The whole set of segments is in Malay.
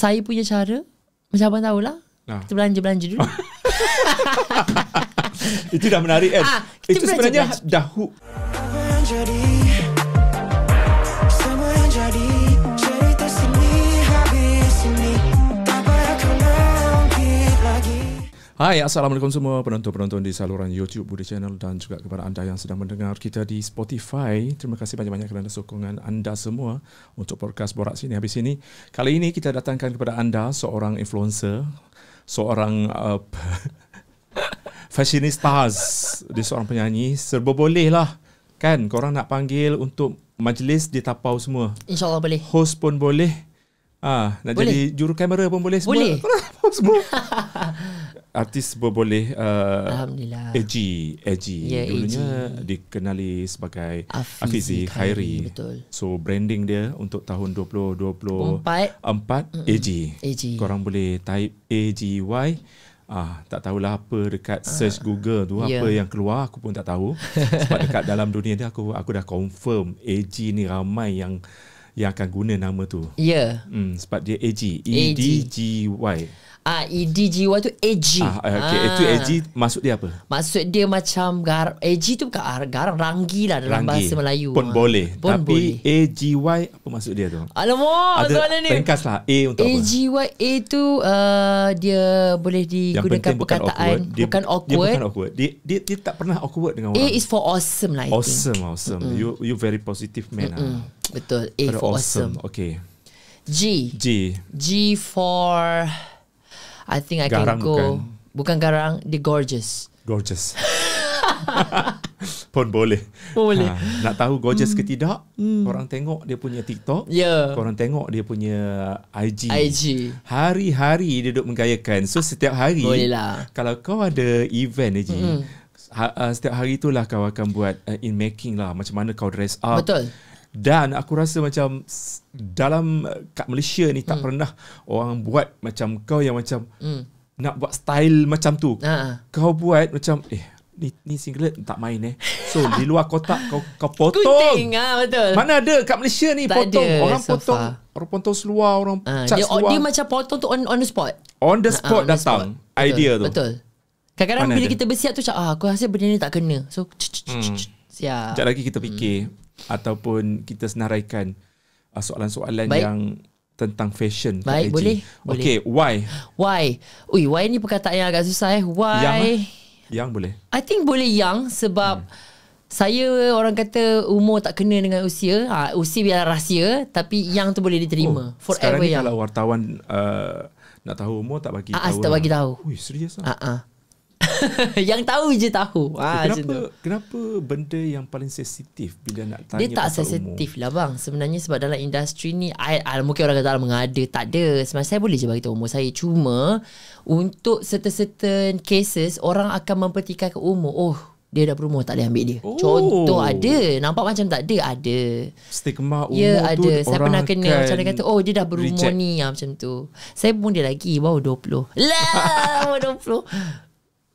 saya punya cara Macam abang tahulah ah. Kita belanja-belanja dulu Itu dah menarik kan ah, Itu sebenarnya belanja. dah hook Hai, Assalamualaikum semua penonton-penonton di saluran YouTube Budi Channel dan juga kepada anda yang sedang mendengar kita di Spotify. Terima kasih banyak-banyak kerana sokongan anda semua untuk podcast Borak Sini Habis Sini. Kali ini kita datangkan kepada anda seorang influencer, seorang uh, fashionista, dia seorang penyanyi, serba boleh lah. Kan, korang nak panggil untuk majlis di tapau semua. InsyaAllah boleh. Host pun boleh. Ah, nak boleh. jadi juru kamera pun boleh semua. Boleh. semua. artis boleh uh, Alhamdulillah Eji Eji yeah, Dulunya AG. dikenali sebagai Afizi Khairi Betul So branding dia untuk tahun 2024 Eji Eji Korang boleh type a g Ah, tak tahulah apa dekat ah. search Google tu yeah. apa yang keluar aku pun tak tahu sebab dekat dalam dunia ni aku aku dah confirm AG ni ramai yang yang akan guna nama tu. Ya. Yeah. Hmm, sebab dia AG, E D G Y uh, EDGY ah, eh, eh, tu AG. Ah, okay. Itu ah. AG maksud dia apa? Maksud dia macam gar AG tu bukan gar ranggi lah dalam ranggi. bahasa Melayu. Pun ha. boleh. Pun Tapi boleh. AGY apa maksud dia tu? Alamak, Ada soalan ni. Ringkas lah. A untuk AGY, apa? AGY A tu uh, dia boleh digunakan perkataan. Bukan, dia, bukan awkward. Dia, bukan awkward. Dia, dia, dia, tak pernah awkward dengan orang. A is for awesome lah. I awesome, think. awesome. Mm-mm. You you very positive man Mm-mm. lah. Betul. A for awesome. awesome. Okay. G. G. G for... I think I garang can go. Bukan. bukan garang, the gorgeous. Gorgeous. pun boleh. Boleh. Ha, nak tahu gorgeous mm. ke hmm. tidak? Mm. Korang tengok dia punya TikTok. Ya. Yeah. Korang tengok dia punya IG. IG. Hari-hari dia duduk menggayakan. So setiap hari. Boleh lah. Kalau kau ada event aja. Mm. Ha, uh, setiap hari itulah kau akan buat uh, in making lah macam mana kau dress up. Betul dan aku rasa macam dalam eh, kat Malaysia ni tak hmm. pernah orang buat macam kau yang macam hmm. nak buat style macam tu. uh Kau buat macam eh ni ni singlet tak main eh. So di luar kotak kau kau potong. Kuting ah betul. Mana ada kat Malaysia ni tak potong ada, orang so potong far. orang potong seluar orang uh, cat dia, Dia macam potong tu on on the spot. On the ah, spot uh, on datang the spot. idea betul, tu. Betul. Kadang-kadang bila ada? kita bersiap tu cakap ah aku rasa benda ni tak kena. So hmm. siap. Sekejap lagi kita fikir. Hmm ataupun kita senaraikan uh, soalan-soalan Baik. yang tentang fashion Baik, Kak boleh. Okey, why? Why? Ui, why ni perkataan yang agak susah eh. Why? Yang, eh? yang boleh. I think boleh yang sebab hmm. saya orang kata umur tak kena dengan usia. ha, usia biar rahsia, tapi yang tu boleh diterima. Oh, Forever sekarang ni young. kalau wartawan uh, nak tahu umur tak bagi ah, ah tahu. Ah, tak lah. bagi tahu. Ui, serius lah. ah. Uh-uh. yang tahu je tahu. Ha, kenapa macam tu. kenapa benda yang paling sensitif bila nak tanya Dia tak sensitif lah bang. Sebenarnya sebab dalam industri ni I, I, mungkin orang kata mengada tak ada. Sebab saya boleh je bagi tahu umur saya cuma untuk certain-certain cases orang akan mempertikaikan umur. Oh, dia dah berumur tak boleh ambil dia. Oh. Contoh ada. Nampak macam tak ada. Ada. Stigma ya, umur ya, ada. tu saya orang Saya pernah kena macam dia kata, oh dia dah berumur reject. ni. Ah, macam tu. Saya pun dia lagi. Wow, 20. Lah, umur 20.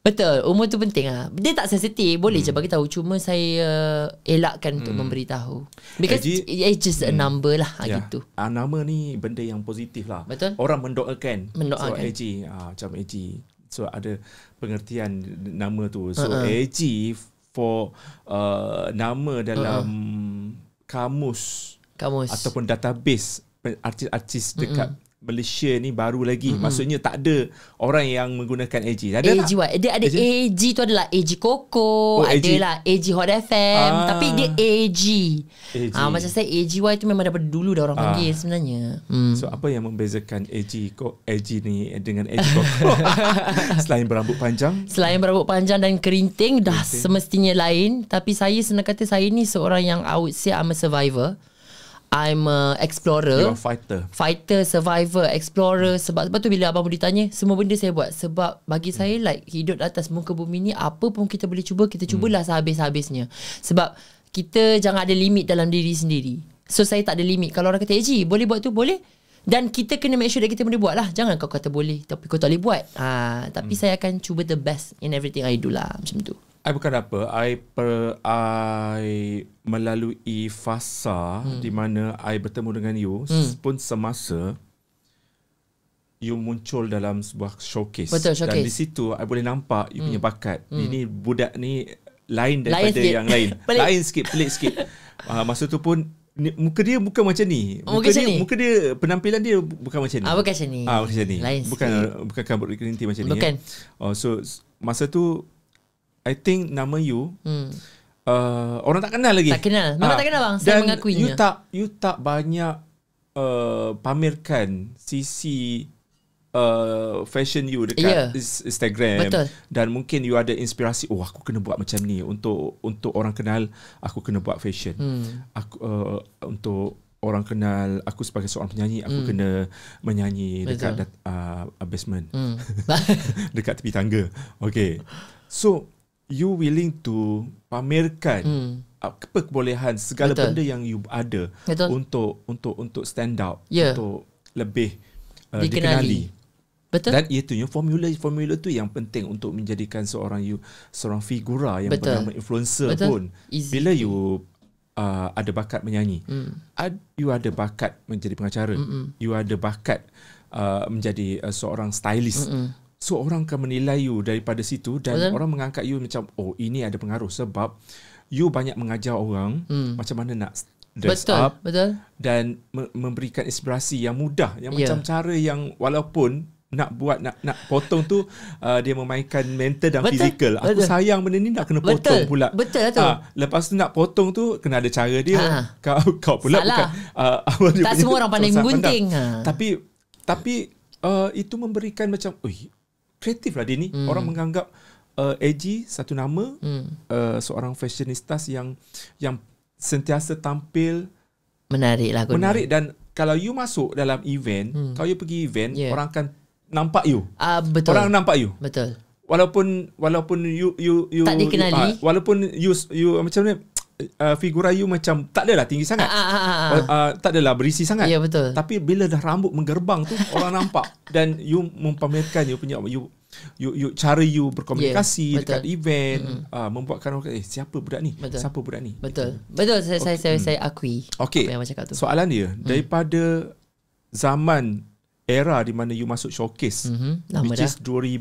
Betul, umur tu penting ah. Dia tak sensitif, boleh hmm. je bagi tahu cuma saya eh, elakkan hmm. untuk memberitahu. Because Haji, it's just a hmm. number lah yeah. Ya. gitu. Ah nama ni benda yang positif lah. Betul. Orang mendoakan. Mendoakan. So AG, ah, macam AG. So ada pengertian nama tu. So uh-huh. Ha, ha. AG for uh, nama dalam uh-huh. kamus kamus ataupun database artis-artis dekat uh-huh. Malaysia ni baru lagi. Mm-hmm. Maksudnya tak ada orang yang menggunakan AG. Ada AG lah. Dia ada AG. AG tu adalah AG Coco. Oh, ada lah AG Hot FM. Ah. Tapi dia AG. AG. Ah, macam saya ag AGY tu memang daripada dulu dah orang ah. panggil sebenarnya. Hmm. So apa yang membezakan AG, AG ni dengan AG Coco? Selain berambut panjang. Selain berambut panjang dan kerinting dah kerinting. semestinya lain. Tapi saya senang kata saya ni seorang yang I would say I'm a survivor. I'm a explorer You're a fighter Fighter, survivor, explorer Sebab, sebab tu bila abang Budi tanya Semua benda saya buat Sebab bagi hmm. saya like Hidup atas muka bumi ni Apa pun kita boleh cuba Kita hmm. cubalah hmm. sehabis-habisnya Sebab kita jangan ada limit dalam diri sendiri So saya tak ada limit Kalau orang kata Eh boleh buat tu? Boleh dan kita kena make sure that kita boleh buat lah. Jangan kau kata boleh tapi kau tak boleh buat. Ha, tapi hmm. saya akan cuba the best in everything I do lah. Macam tu. I bukan apa I per I melalui fasa hmm. di mana I bertemu dengan you hmm. pun semasa you muncul dalam sebuah showcase. Betul, showcase dan di situ I boleh nampak you hmm. punya bakat hmm. ini budak ni lain daripada lain yang lain pelik. lain sikit pelik sikit uh, masa tu pun ni, muka dia bukan macam ni oh, muka bukan dia ni. muka dia penampilan dia bukan macam ni ah bukan macam ni ah bukan macam ni lain bukan sikit. bukan kabut macam ni eh. bukan. ya oh so masa tu I think nama you hmm. uh, orang tak kenal lagi. Tak kenal. Memang uh, ah, tak kenal bang. Saya dan mengakuinya. You tak you tak banyak uh, pamerkan sisi uh, fashion you dekat yeah. Instagram. Betul. Dan mungkin you ada inspirasi, oh aku kena buat macam ni untuk untuk orang kenal, aku kena buat fashion. Hmm. Aku uh, untuk orang kenal aku sebagai seorang penyanyi aku hmm. kena menyanyi dekat uh, basement hmm. dekat tepi tangga Okay, so you willing to pamerkan hmm. apa kebolehan segala Betul. benda yang you ada Betul. untuk untuk untuk stand out yeah. untuk lebih uh, dikenali. dikenali. Betul. Dan itu yang formula formula tu yang penting untuk menjadikan seorang you seorang figura yang Betul. bernama influencer Betul. pun. Easy. Bila you uh, ada bakat menyanyi, hmm. ad, you ada bakat menjadi pengacara, Mm-mm. you ada bakat uh, menjadi uh, seorang stylist. Mm-mm. So orang akan menilai you daripada situ dan Betul. orang mengangkat you macam oh ini ada pengaruh sebab you banyak mengajar orang hmm. macam mana nak dress Betul. up. Betul. Dan me- memberikan inspirasi yang mudah yang yeah. macam cara yang walaupun nak buat nak nak potong tu uh, dia memainkan mental dan Betul. fizikal. Aku Betul. sayang benda ni nak kena Betul. potong pula. Betul lah Uh, lepas tu nak potong tu kena ada cara dia. Ha. Kau kau pula Salah. bukan. Uh, tak semua orang pandai menggunting. Ha. Tapi tapi uh, itu memberikan macam ui kreatif lah dia ni. Hmm. Orang menganggap uh, Eji satu nama hmm. uh, seorang fashionistas yang yang sentiasa tampil menarik lah. Menarik dan kalau you masuk dalam event, hmm. kalau you pergi event, yeah. orang akan nampak you. uh, betul. Orang nampak you. Betul. Walaupun walaupun you you you tak dikenali. uh, walaupun you you macam ni uh, figura you macam tak adalah tinggi sangat. Ah, ah, ah, ah. Uh, uh tak adalah berisi sangat. Ya betul. Tapi bila dah rambut menggerbang tu orang nampak dan you mempamerkan you punya you you, you cara you berkomunikasi yeah, dekat event mm-hmm. uh, membuatkan orang kata eh siapa budak ni? Betul. Siapa budak ni? Betul. Betul saya okay. saya saya, saya akui. Okay. Apa yang macam tu. Soalan dia mm. daripada zaman era di mana you masuk showcase mm-hmm. which dah. is 2000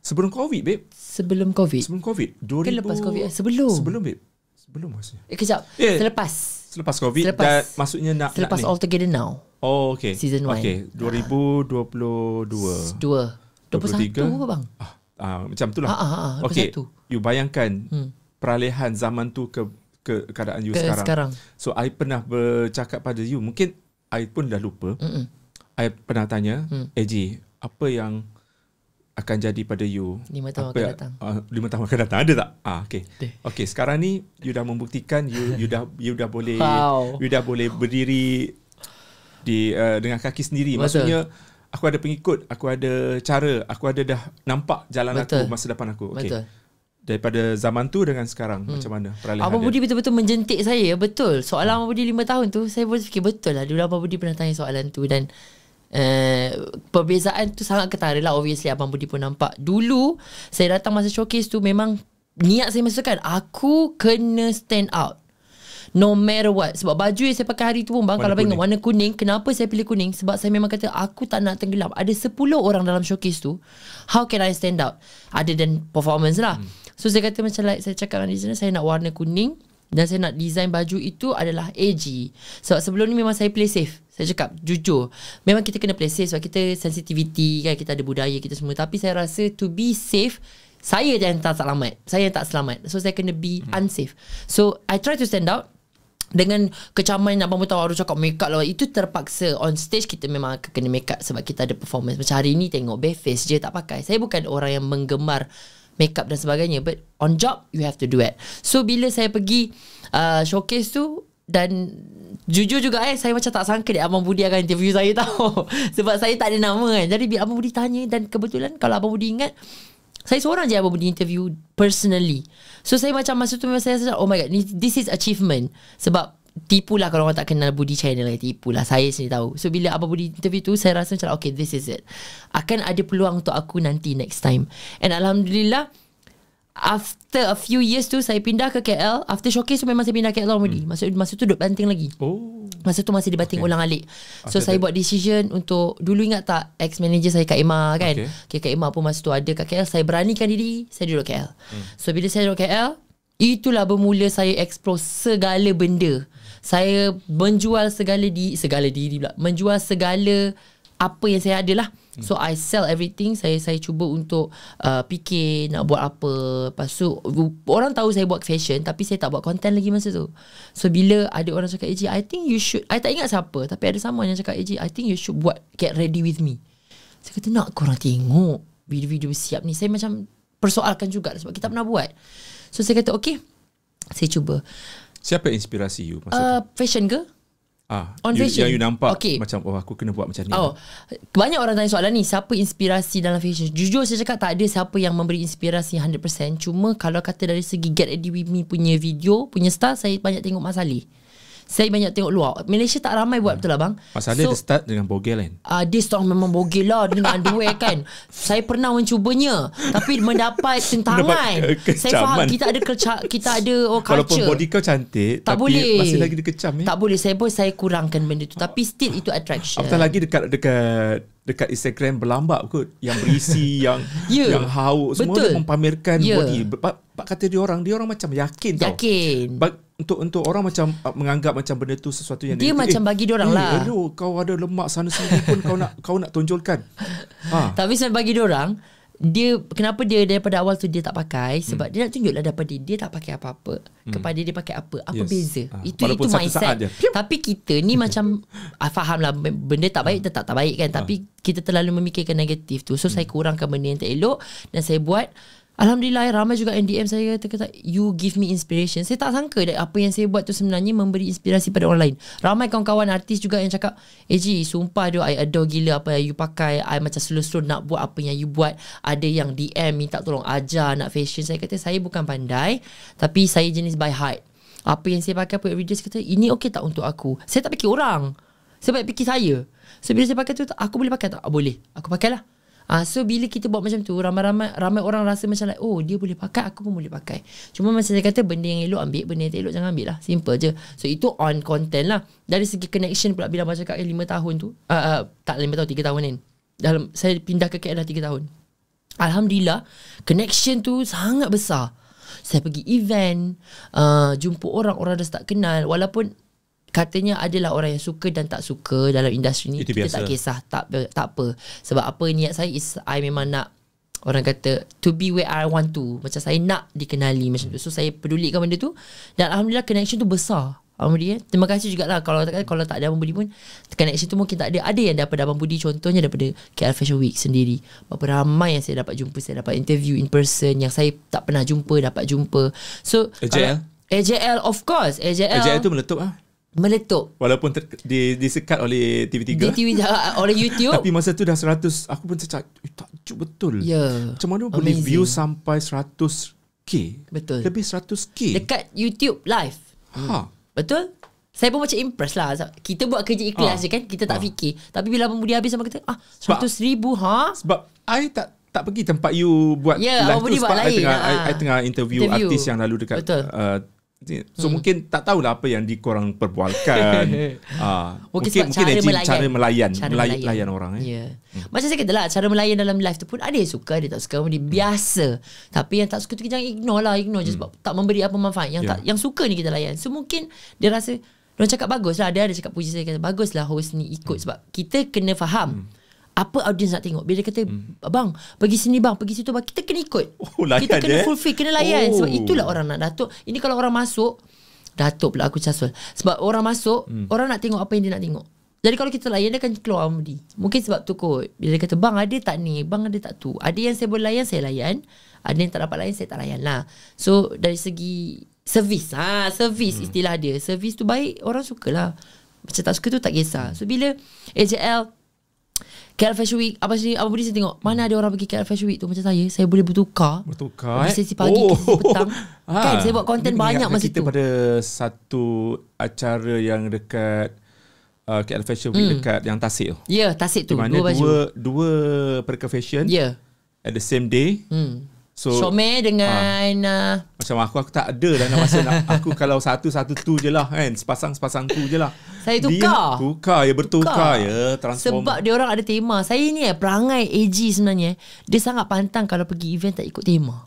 sebelum covid babe. Sebelum covid. Sebelum covid. 2000 kan lepas covid eh, sebelum. Sebelum babe. Belum masih. Eh kejap. Yeah. Selepas. Selepas COVID Selepas. dan maksudnya nak Selepas nak all together now. Oh okay. Season 1. Okay. 2022. Dua. puluh 21 bang. Ah, ah, macam itulah. Ha, ah, ah, ah, okay. Satu. You bayangkan hmm. peralihan zaman tu ke, ke keadaan you ke sekarang. sekarang. So I pernah bercakap pada you. Mungkin I pun dah lupa. Mm-mm. I pernah tanya, hmm. AJ, eh, apa yang akan jadi pada you 5 tahun apa, akan ya? datang 5 ah, tahun akan datang ada tak ah okay, okay. sekarang ni you dah membuktikan you you dah you dah boleh wow. you dah boleh berdiri di uh, dengan kaki sendiri Betul. maksudnya aku ada pengikut aku ada cara aku ada dah nampak jalan Betul. aku masa depan aku okey daripada zaman tu dengan sekarang hmm. macam mana peralihan Abang Budi betul-betul menjentik saya betul soalan hmm. Abang Budi lima tahun tu saya boleh fikir betul lah dulu Abang Budi pernah tanya soalan tu dan Eh, perbezaan tu sangat ketara lah obviously Abang Budi pun nampak. Dulu saya datang masa showcase tu memang niat saya masukkan aku kena stand out. No matter what Sebab baju yang saya pakai hari tu pun bang, Kalau bengkak warna kuning Kenapa saya pilih kuning Sebab saya memang kata Aku tak nak tenggelam Ada 10 orang dalam showcase tu How can I stand out Other than performance lah hmm. So saya kata macam like Saya cakap dengan sana Saya nak warna kuning dan saya nak design baju itu adalah AG. Sebab sebelum ni memang saya play safe. Saya cakap jujur. Memang kita kena play safe sebab kita sensitivity kan. Kita ada budaya kita semua. Tapi saya rasa to be safe, saya yang tak selamat. Saya yang tak selamat. So saya kena be hmm. unsafe. So I try to stand out. Dengan kecaman yang abang pun tahu Aru cakap make up lah Itu terpaksa On stage kita memang akan kena make up Sebab kita ada performance Macam hari ni tengok Bare face je tak pakai Saya bukan orang yang menggemar makeup dan sebagainya but on job you have to do it so bila saya pergi uh, showcase tu dan jujur juga eh saya macam tak sangka dia abang budi akan interview saya tahu sebab saya tak ada nama kan jadi biar abang budi tanya dan kebetulan kalau abang budi ingat saya seorang je abang budi interview personally so saya macam masa tu memang saya rasa oh my god this is achievement sebab tipu lah kalau orang tak kenal Budi channel tipu lah saya sendiri tahu so bila Abang Budi interview tu saya rasa macam okay this is it akan ada peluang untuk aku nanti next time and Alhamdulillah after a few years tu saya pindah ke KL after showcase tu memang saya pindah ke KL Budi hmm. masa, masa tu duduk banting lagi oh. masa tu masih dibanting okay. ulang alik so okay, saya buat decision untuk dulu ingat tak ex manager saya Kak Emma kan okay. okay. Kak Emma pun masa tu ada kat KL saya beranikan diri saya duduk KL hmm. so bila saya duduk KL Itulah bermula saya explore segala benda. Hmm saya menjual segala di segala diri pula menjual segala apa yang saya ada lah so i sell everything saya saya cuba untuk uh, fikir nak buat apa pasu orang tahu saya buat fashion tapi saya tak buat content lagi masa tu so bila ada orang cakap AJ eh, i think you should i tak ingat siapa tapi ada someone yang cakap AJ eh, i think you should buat get ready with me saya kata nak korang tengok video-video siap ni saya macam persoalkan juga sebab kita pernah buat so saya kata okay saya cuba Siapa inspirasi you uh, Fashion ke? Ah, On you, fashion. Yang you nampak okay. macam oh, aku kena buat macam ni. Oh, lah. Banyak orang tanya soalan ni. Siapa inspirasi dalam fashion? Jujur saya cakap tak ada siapa yang memberi inspirasi 100%. Cuma kalau kata dari segi Get Ready With Me punya video, punya style, saya banyak tengok Mas Ali. Saya banyak tengok luar Malaysia tak ramai buat hmm. betul lah bang Pasal so, dia start dengan bogel lain. uh, ah, Dia start memang bogel lah Dengan duit kan Saya pernah mencubanya Tapi mendapat tentangan Saya faham kita ada kerca- Kita ada oh, culture Walaupun body kau cantik tak Tapi boleh. masih lagi dia kecam ya? Tak boleh Saya pun saya kurangkan benda tu Tapi still itu attraction Apatah lagi dekat Dekat dekat Instagram berlambak kot yang berisi yang yeah, yang hau, semua betul. mempamerkan yeah. body pak kata dia orang dia orang macam yakin tau yakin But, untuk untuk orang macam uh, menganggap macam benda tu sesuatu yang dia, macam eh, bagi dia orang eh, lah aduh kau ada lemak sana sini pun kau nak kau nak tonjolkan ha. tapi saya bagi dia orang dia kenapa dia daripada awal tu dia tak pakai hmm. sebab hmm. dia nak tunjuklah daripada dia, dia tak pakai apa-apa hmm. kepada dia pakai apa apa yes. beza ha. itu Walaupun itu mindset saat je. tapi kita ni macam ah, fahamlah benda tak baik ha. Hmm. tetap tak baik kan ha. tapi kita terlalu memikirkan negatif tu so hmm. saya kurangkan benda yang tak elok dan saya buat Alhamdulillah eh, ramai juga NDM saya kata you give me inspiration. Saya tak sangka that apa yang saya buat tu sebenarnya memberi inspirasi pada orang lain. Ramai kawan-kawan artis juga yang cakap, "AG, eh, sumpah doh I adore gila apa yang you pakai. I macam slow-slow nak buat apa yang you buat." Ada yang DM minta tolong ajar nak fashion. Saya kata saya bukan pandai, tapi saya jenis by heart. Apa yang saya pakai apa day saya kata ini okey tak untuk aku. Saya tak fikir orang. Saya fikir saya. So bila saya pakai tu aku boleh pakai tak? Boleh. Aku pakailah. Ah, so bila kita buat macam tu ramai-ramai ramai orang rasa macam like oh dia boleh pakai aku pun boleh pakai. Cuma macam saya kata benda yang elok ambil benda yang tak elok jangan ambil lah. Simple je. So itu on content lah. Dari segi connection pula bila macam kat 5 tahun tu uh, uh, tak 5 tahun 3 tahun kan. Dalam saya pindah ke KL dah 3 tahun. Alhamdulillah connection tu sangat besar. Saya pergi event, uh, jumpa orang-orang dah start kenal walaupun katanya adalah orang yang suka dan tak suka dalam industri ni. Itu kita biasa. tak kisah, tak tak apa. Sebab apa niat saya is I memang nak orang kata to be where I want to. Macam saya nak dikenali hmm. macam tu. So saya pedulikan benda tu dan alhamdulillah connection tu besar. Alhamdulillah. Ya. Terima kasih juga lah kalau katakan kalau tak ada Abang Budi pun connection tu mungkin tak ada. Ada yang daripada Abang Budi contohnya daripada KL Fashion Week sendiri. Berapa ramai yang saya dapat jumpa. Saya dapat interview in person yang saya tak pernah jumpa dapat jumpa. So AJL? Kalau, AJL of course. AJL, AJL tu meletup lah. Meletup Walaupun ter- di, disekat oleh TV3 Di TV ah, Oleh YouTube Tapi masa tu dah 100 Aku pun cakap eh, Tak cukup betul Ya yeah. Macam mana Amazing. boleh view sampai 100k Betul Lebih 100k Dekat YouTube live Ha hmm. Betul saya pun macam impress lah Kita buat kerja ikhlas ha. je kan Kita tak ha. fikir Tapi bila pembudi habis sama kita, ah, 100 sebab, ribu ha? Sebab I tak tak pergi tempat you buat yeah, live tu sebab buat I, tengah, ha. I, I ah. tengah interview, interview, artis yang lalu dekat Uh, So hmm. mungkin tak tahulah apa yang dikorang perbualkan. uh, ah, okay, mungkin mungkin cara, melayan. Cara melayan, cara melayan. melayan orang. Eh. Yeah. Hmm. Macam saya kata lah, cara melayan dalam live tu pun ada yang suka, ada tak suka. Dia biasa. Tapi yang tak suka tu kita jangan ignore lah. Ignore hmm. je sebab tak memberi apa manfaat. Yang yeah. tak, yang suka ni kita layan. So mungkin dia rasa, dia cakap bagus lah. Dia ada cakap puji saya. bagus lah host ni ikut. Hmm. Sebab kita kena faham. Hmm apa audience nak tengok bila kata hmm. abang pergi sini bang pergi situ bang kita kena ikut oh, layan kita kena eh? fulfill kena layan oh. sebab itulah orang nak datuk ini kalau orang masuk datuk pula aku casual. sebab orang masuk hmm. orang nak tengok apa yang dia nak tengok jadi kalau kita layan dia akan keluar mudi. Mungkin sebab tu kot. Bila dia kata bang ada tak ni, bang ada tak tu. Ada yang saya boleh layan, saya layan. Ada yang tak dapat layan, saya tak layan lah. So dari segi servis. Ha, servis hmm. istilah dia. Servis tu baik, orang sukalah. Macam tak suka tu tak kisah. So bila AJL KL Fashion Week apa sendiri Abang Budi saya tengok Mana ada orang pergi KL Fashion Week tu Macam saya Saya boleh bertukar Bertukar eh? Sesi pagi oh. petang ha. Kan saya buat konten banyak masa kita tu Kita pada satu acara yang dekat uh, KL Fashion Week hmm. Dekat yang Tasik tu Ya yeah, Tasik tu Di mana dua, dua, dua Perka Fashion Ya yeah. At the same day hmm. So Shome dengan ha, uh, Macam aku Aku tak ada lah nak masa nak, Aku kalau satu-satu tu je lah kan Sepasang-sepasang tu je lah Saya tukar dia, Tukar ya bertukar tukar. ya transform. Sebab dia orang ada tema Saya ni eh Perangai AG sebenarnya Dia sangat pantang Kalau pergi event tak ikut tema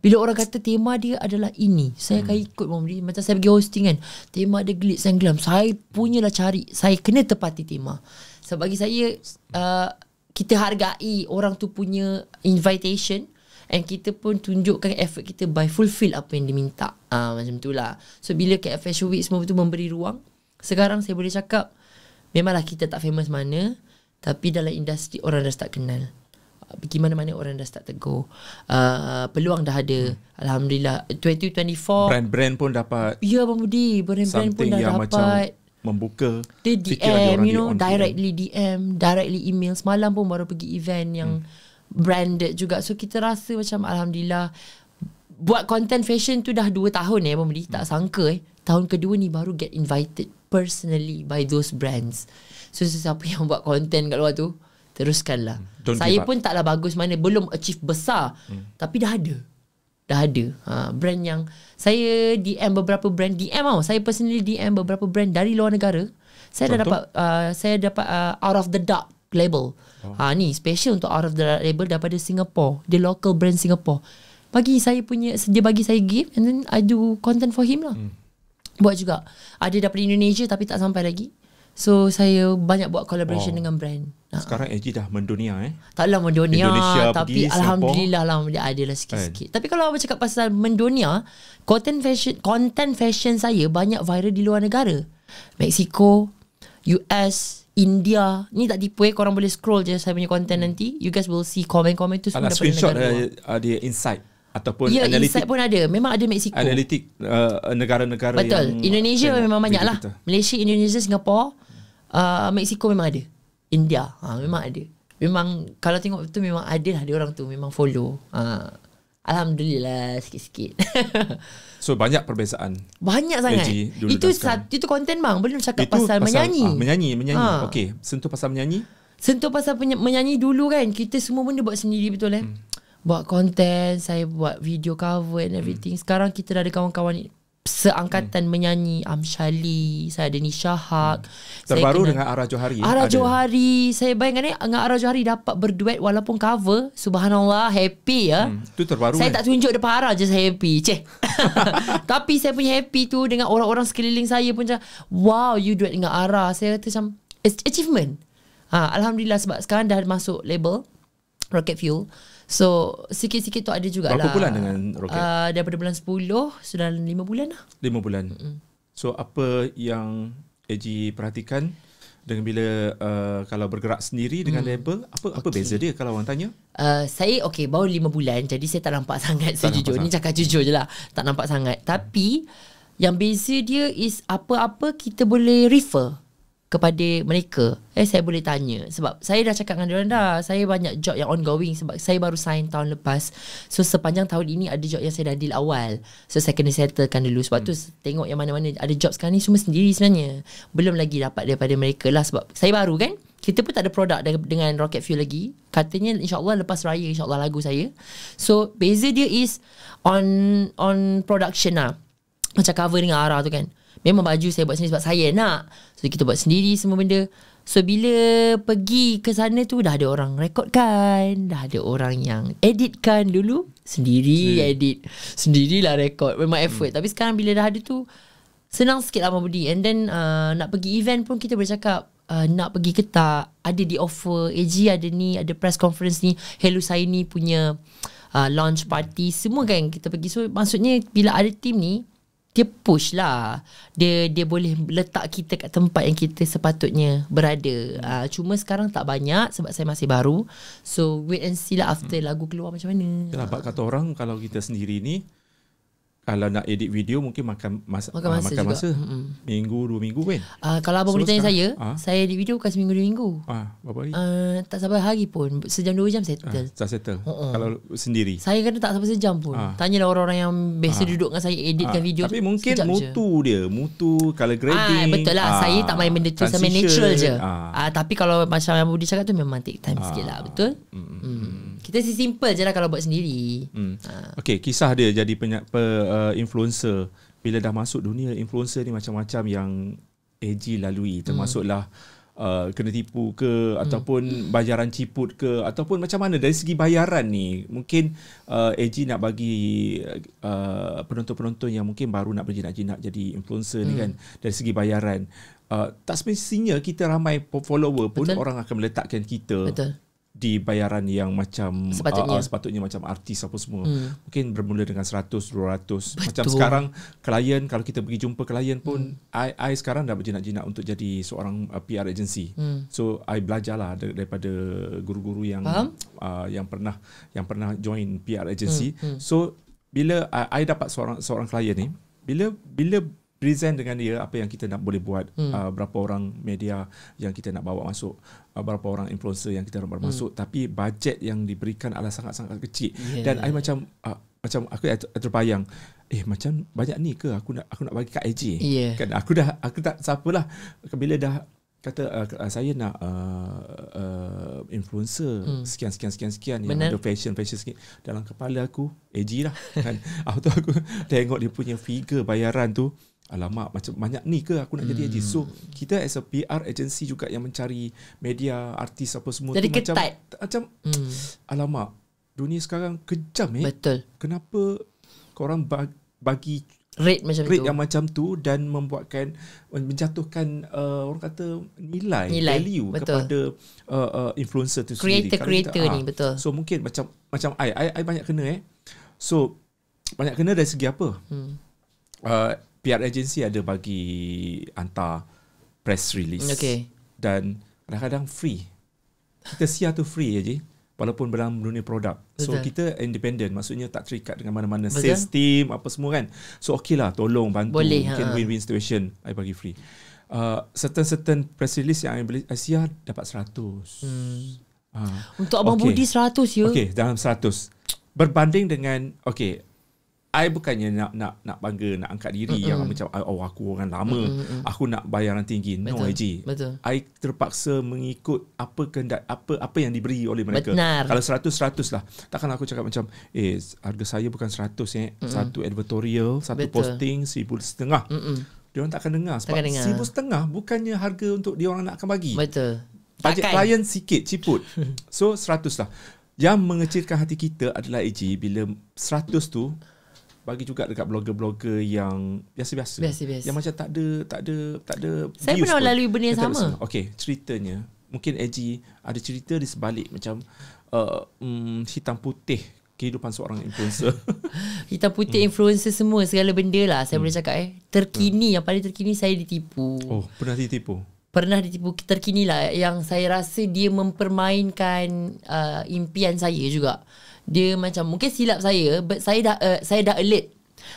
Bila orang kata tema dia adalah ini Saya hmm. akan ikut mom. Macam saya pergi hosting kan Tema dia glitz and glam Saya punyalah cari Saya kena tepati tema Sebab so, bagi saya uh, Kita hargai orang tu punya invitation And kita pun tunjukkan effort kita by fulfill apa yang diminta. Ah uh, macam itulah. So bila KL Fashion Week semua tu memberi ruang, sekarang saya boleh cakap memanglah kita tak famous mana, tapi dalam industri orang dah tak kenal. Bagaimana ah, mana orang dah start tegur uh, Peluang dah ada hmm. Alhamdulillah 2024 Brand-brand pun dapat Ya Abang Budi Brand-brand pun dah yang dapat macam Membuka Dia DM you know, Directly DM Directly email Semalam pun baru pergi event yang hmm branded juga so kita rasa macam alhamdulillah buat content fashion tu dah 2 tahun eh Mamli tak hmm. sangka eh tahun kedua ni baru get invited personally by those brands so sesiapa yang buat content kat luar tu teruskanlah hmm. Don't saya pun taklah bagus mana belum achieve besar hmm. tapi dah ada dah ada ha, brand yang saya DM beberapa brand DM tau saya personally DM beberapa brand dari luar negara saya Contoh? dah dapat uh, saya dapat uh, out of the dark label Oh. Ha ni special untuk out of the rut label daripada Singapore, the local brand Singapore. Bagi saya punya dia bagi saya gift and then I do content for him lah. Hmm. Buat juga. Ada ah, daripada Indonesia tapi tak sampai lagi. So saya banyak buat collaboration wow. dengan brand. Ah. Sekarang AG dah mendunia eh. Taklah mendunia Indonesia tapi pergi, alhamdulillah lah dia ada lah sikit-sikit. Kan? Tapi kalau awak cakap pasal mendunia, content fashion content fashion saya banyak viral di luar negara. Mexico, US, India Ni tak tipu eh Korang boleh scroll je Saya punya content hmm. nanti You guys will see Comment-comment tu Alah, Screenshot ada uh, dia insight Ataupun ya, analitik insight pun ada Memang ada Mexico Analitik uh, Negara-negara Betul. yang Betul Indonesia memang banyak lah Malaysia, Indonesia, Singapore, uh, Mexico memang ada India ha, Memang ada Memang Kalau tengok tu memang ada lah Dia orang tu memang follow ha. Alhamdulillah Sikit-sikit So banyak perbezaan. Banyak sangat. Itu satu itu konten bang, belum cakap itu pasal, menyanyi. Ah, menyanyi, menyanyi. Ha. Okey, sentuh pasal menyanyi. Sentuh pasal penye- menyanyi dulu kan. Kita semua benda buat sendiri betul eh. Hmm. Buat konten, saya buat video cover and everything. Hmm. Sekarang kita dah ada kawan-kawan ni seangkatan hmm. menyanyi Amshali, saya ada Nisha Haq. Hmm. Terbaru kena, dengan Ara Johari. Ara ada. Johari. Saya bayangkan ni, eh, dengan Ara Johari dapat berduet walaupun cover, subhanallah happy ya. Hmm, itu terbaru. Saya eh. tak tunjuk depan Ara je saya happy. Ceh. Tapi saya punya happy tu dengan orang-orang sekeliling saya pun macam wow you duet dengan Ara. Saya rasa macam achievement. Ha, alhamdulillah sebab sekarang dah masuk label Rocket Fuel. So sikit-sikit tu ada jugalah Berapa bulan dengan roket? Uh, daripada bulan 10 Sudah 5 bulan lah 5 bulan mm-hmm. So apa yang Eji perhatikan dengan bila uh, kalau bergerak sendiri dengan hmm. label apa okay. apa beza dia kalau orang tanya uh, saya okey baru lima bulan jadi saya tak nampak sangat sejujur ni cakap jujur je lah tak nampak sangat tapi hmm. yang beza dia is apa-apa kita boleh refer kepada mereka eh saya boleh tanya sebab saya dah cakap dengan mereka dah saya banyak job yang ongoing sebab saya baru sign tahun lepas so sepanjang tahun ini ada job yang saya dah deal awal so saya kena settlekan dulu sebab hmm. tu tengok yang mana-mana ada job sekarang ni semua sendiri sebenarnya belum lagi dapat daripada mereka lah sebab saya baru kan kita pun tak ada produk dengan Rocket Fuel lagi katanya insyaallah lepas raya insyaallah lagu saya so beza dia is on on production lah macam cover dengan Ara tu kan Memang baju saya buat sendiri sebab saya nak. So kita buat sendiri semua benda. So bila pergi ke sana tu dah ada orang rekodkan, dah ada orang yang editkan dulu sendiri, sendiri. edit, sendirilah rekod. Memang hmm. effort. Hmm. Tapi sekarang bila dah ada tu senang sikit lah Mabudi. And then uh, nak pergi event pun kita boleh cakap uh, nak pergi ke tak. Ada di offer, AG ada ni, ada press conference ni, Hello saya ni punya uh, launch party semua kan kita pergi. So maksudnya bila ada team ni, dia push lah dia dia boleh letak kita kat tempat yang kita sepatutnya berada uh, cuma sekarang tak banyak sebab saya masih baru so wait and see lah after hmm. lagu keluar macam mana kenapa kata orang kalau kita sendiri ni kalau nak edit video mungkin makan ah, masa makan masa, makan masa. Mm-hmm. minggu dua minggu kan uh, kalau abang so, boleh tanya sekarang, saya uh? saya edit video bukan seminggu dua minggu ah berapa hari uh, tak sampai hari pun sejam dua jam settle uh, tak settle uh-uh. kalau sendiri saya kan tak sampai sejam pun uh. lah orang-orang yang biasa uh. duduk dengan saya editkan uh. video tapi mungkin mutu je. dia mutu color grading uh, betul lah uh, saya tak main benda tu main natural je uh. Uh, tapi kalau macam yang budi cakap tu memang take time uh. sikit lah betul mm. Mm. Kita si simple je lah kalau buat sendiri. Hmm. Ha. Okay, kisah dia jadi penya, pe, uh, influencer. Bila dah masuk dunia, influencer ni macam-macam yang AG lalui. Hmm. Termasuklah hmm. uh, kena tipu ke, hmm. ataupun bayaran ciput ke, ataupun macam mana dari segi bayaran ni. Mungkin uh, AG nak bagi uh, penonton-penonton yang mungkin baru nak berjinak-jinak jadi influencer hmm. ni kan, dari segi bayaran. Uh, tak semestinya kita ramai follower pun Betul. orang akan meletakkan kita. Betul di bayaran yang macam sepatutnya, uh, sepatutnya macam artis apa semua. Hmm. Mungkin bermula dengan 100, 200. Macam sekarang klien kalau kita pergi jumpa klien pun hmm. I I sekarang dah berjinak-jinak untuk jadi seorang uh, ah, PR agency. Hmm. So I belajarlah dar- daripada guru-guru yang uh, yang pernah yang pernah join PR agency. Hmm. Hmm. So bila I, I dapat seorang seorang klien ni, bila bila present dengan dia apa yang kita nak boleh buat hmm. uh, berapa orang media yang kita nak bawa masuk uh, berapa orang influencer yang kita nak bawa hmm. masuk hmm. tapi budget yang diberikan adalah sangat-sangat kecil yeah. dan saya macam uh, macam aku terbayang eh macam banyak ni ke aku nak aku nak bagi kat AJ yeah. kan aku dah aku tak siapalah bila dah kata uh, saya nak uh, uh, influencer hmm. sekian sekian sekian sekian yang Benar. ada fashion fashion sikit dalam kepala aku AJ lah kan aku aku tengok dia punya figure bayaran tu Alamak macam banyak ni ke aku nak jadi hmm. So kita as a PR agency juga yang mencari media, artis apa semua jadi tu ketat. macam macam hmm. alamak dunia sekarang kejam eh. Betul. Kenapa orang bagi rate macam rate tu. yang macam tu dan membuatkan menjatuhkan uh, orang kata nilai, nilai. value betul. kepada uh, uh, influencer tu creator, sendiri. Creator-creator ni ha, betul. So mungkin macam macam I, I banyak kena eh. So banyak kena dari segi apa? Hmm. Uh, PR agency ada bagi hantar press release. Okay. Dan kadang-kadang free. Kita siar tu free aja. Walaupun dalam dunia produk. So Betul. kita independent. Maksudnya tak terikat dengan mana-mana Betul. sales team apa semua kan. So okey lah. tolong bantu. Boleh. Mungkin ha, ha. win-win situation. I bagi free. Uh, certain-certain press release yang I, beli, dapat 100. Hmm. Uh, Untuk Abang okay. Budi 100 ya? Okey dalam 100. Berbanding dengan okey I bukannya nak nak nak bangga nak angkat diri mm-hmm. yang macam ah, oh aku orang lama mm-hmm. aku nak bayaran tinggi betul. no AJ. Betul. I terpaksa mengikut apa kehendak apa apa yang diberi oleh mereka. Benar. Kalau 100 100 lah. Takkan aku cakap macam eh harga saya bukan 100 eh mm-hmm. satu editorial, satu betul. posting sibul setengah. Mm-hmm. Dia orang takkan dengar sebab takkan dengar. sibul setengah bukannya harga untuk dia orang nak akan bagi. Betul. Bajet klien sikit ciput. So seratus lah. Yang mengecilkan hati kita adalah AJ bila seratus tu bagi juga dekat blogger-blogger yang biasa-biasa. Yang macam tak ada tak ada tak ada Saya pernah pun. lalui benda yang sama. Okey, ceritanya mungkin AG ada cerita di sebalik macam uh, um, hitam putih kehidupan seorang influencer. hitam putih hmm. influencer semua segala benda lah saya hmm. boleh cakap eh. Terkini hmm. yang paling terkini saya ditipu. Oh, pernah ditipu. Pernah ditipu terkini lah yang saya rasa dia mempermainkan uh, impian saya juga dia macam mungkin silap saya but saya dah uh, saya dah alert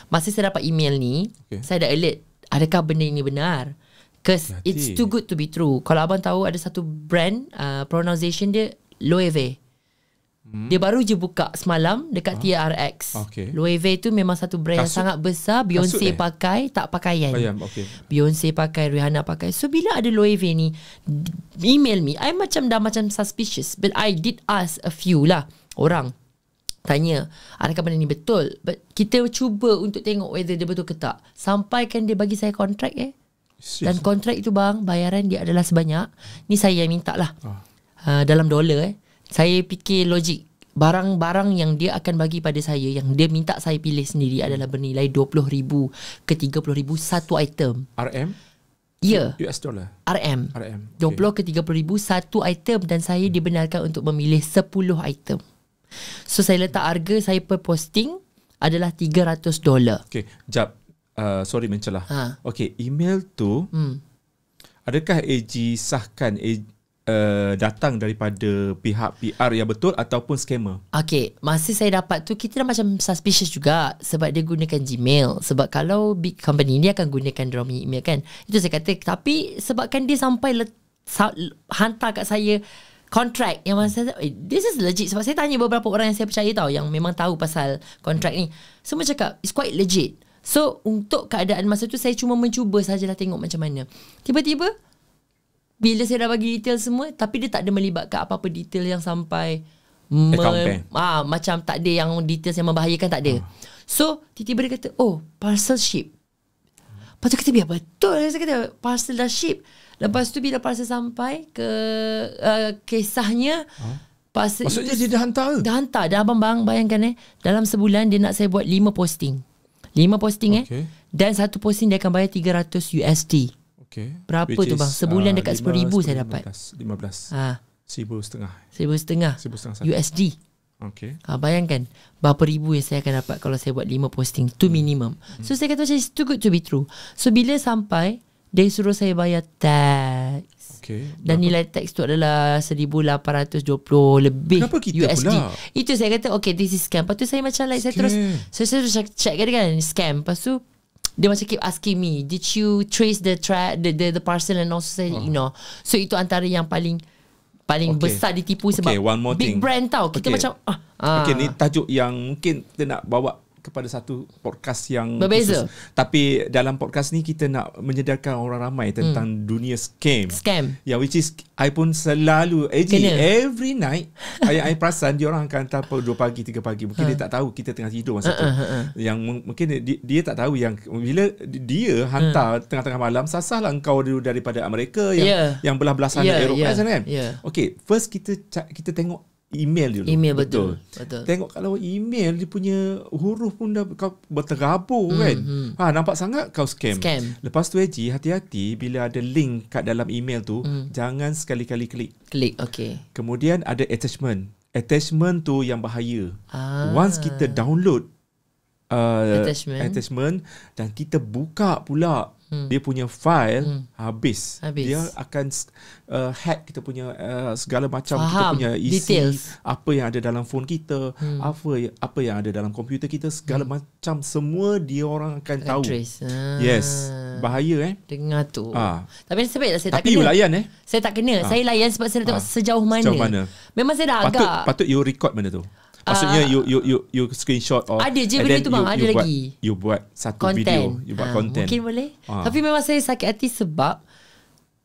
masa saya dapat email ni okay. saya dah alert adakah benda ini benar Cause it's too good to be true kalau abang tahu ada satu brand uh, pronunciation dia Loewe hmm. dia baru je buka semalam dekat ha? Ah. TRX. Okay. Loewe tu memang satu brand yang sangat besar. Beyonce eh? pakai, tak pakaian. Okay. Beyonce pakai, Rihanna pakai. So bila ada Loewe ni, email me. I macam dah macam suspicious. But I did ask a few lah orang tanya adakah benda ni betul But kita cuba untuk tengok whether dia betul ke tak Sampai kan dia bagi saya kontrak eh dan kontrak itu bang bayaran dia adalah sebanyak ni saya yang minta lah uh, dalam dolar eh saya fikir logik barang-barang yang dia akan bagi pada saya yang dia minta saya pilih sendiri adalah bernilai 20000 ke 30000 satu item RM Ya. US dollar. RM. RM. 20 okay. ke 30 ribu satu item dan saya hmm. dibenarkan untuk memilih 10 item. So saya letak harga saya per posting adalah $300. dollar. Okay, jap. Uh, sorry mencelah. Ha. Okay, email tu, hmm. adakah AG sahkan AG, uh, datang daripada pihak PR yang betul ataupun scammer? Okay, masa saya dapat tu, kita dah macam suspicious juga sebab dia gunakan Gmail. Sebab kalau big company ni akan gunakan drama email kan. Itu saya kata, tapi sebabkan dia sampai let, hantar kat saya contract yang masa eh, this is legit sebab saya tanya beberapa orang yang saya percaya tahu yang memang tahu pasal contract ni semua cakap it's quite legit so untuk keadaan masa tu saya cuma mencuba sajalah tengok macam mana tiba-tiba bila saya dah bagi detail semua tapi dia tak ada melibatkan apa-apa detail yang sampai eh, me- ah macam tak ada yang detail yang membahayakan tak ada hmm. so tiba-tiba dia kata oh parcel ship Lepas tu kata, betul. Saya kata, parcel dah ship. Lepas tu bila pasal sampai ke uh, kisahnya ha? parsa Maksudnya itu, dia dah hantar ke? Dah hantar. dah abang bang bayangkan eh dalam sebulan dia nak saya buat 5 posting. 5 posting okay. eh. Dan satu posting dia akan bayar 300 USD. Okay. Berapa Which tu bang? Sebulan uh, dekat 10,000 ribu saya dapat. 15. 15. Ha. Seribu setengah. Seribu setengah. USD. Okay. Ha, bayangkan berapa ribu yang saya akan dapat kalau saya buat lima posting. Itu hmm. minimum. So, hmm. saya kata macam it's too good to be true. So, bila sampai, dia suruh saya bayar tax. Okay. Dan nilai tax tu adalah 1820 lebih Kenapa kita USD. Pula? Itu saya kata okay this is scam. Lepas tu saya macam like saya terus so saya terus check, check kan kan scam. Lepas tu dia macam keep asking me did you trace the tra- the, the, the parcel and also say uh. Ah. you know. So itu antara yang paling paling okay. besar ditipu sebab okay, big thing. brand tau. Kita okay. macam ah, ah. okay, ni tajuk yang mungkin kita nak bawa kepada satu podcast yang berbeza. Khusus. Tapi dalam podcast ni kita nak menyedarkan orang ramai tentang hmm. dunia scam. Scam. Yeah, which is I pun selalu eh, AG, every night ayah I perasan dia orang akan hantar dua pagi tiga pagi mungkin huh. Ha. dia tak tahu kita tengah tidur masa uh, tu. Uh, uh, Yang mungkin dia, dia tak tahu yang bila dia hantar uh. tengah-tengah malam sasahlah engkau dulu daripada Amerika yang yeah. yang belah-belah sana yeah, Eropah yeah. sana kan. Yeah. Okay first kita kita tengok email dulu. Email betul. betul. Betul. Tengok kalau email dia punya huruf pun dah kau berterabur hmm, kan. Hmm. Ha nampak sangat kau scam. scam. Lepas tu Eji hati-hati bila ada link kat dalam email tu hmm. jangan sekali-kali klik. Klik okey. Kemudian ada attachment. Attachment tu yang bahaya. Ah. Once kita download uh, attachment. attachment dan kita buka pula hmm. dia punya file hmm. habis. habis. Dia akan uh, hack kita punya uh, segala macam Faham. kita punya isi Details. apa yang ada dalam phone kita, hmm. apa apa yang ada dalam komputer kita, segala hmm. macam semua dia orang akan tahu. Ah. Yes. Bahaya eh. Dengar tu. Ah. Tapi sebab saya tak kena. Tapi layan eh. Saya tak kena. Ah. Saya layan sebab saya tengok ah. sejauh mana. Sejauh mana. Memang saya dah patut, agak. Patut you record mana tu. Maksudnya ah. you you you you screenshot or Ada je benda tu bang, ada you lagi. Buat, you buat satu content. video, you buat uh, content. Mungkin boleh. Uh. Tapi memang saya sakit hati sebab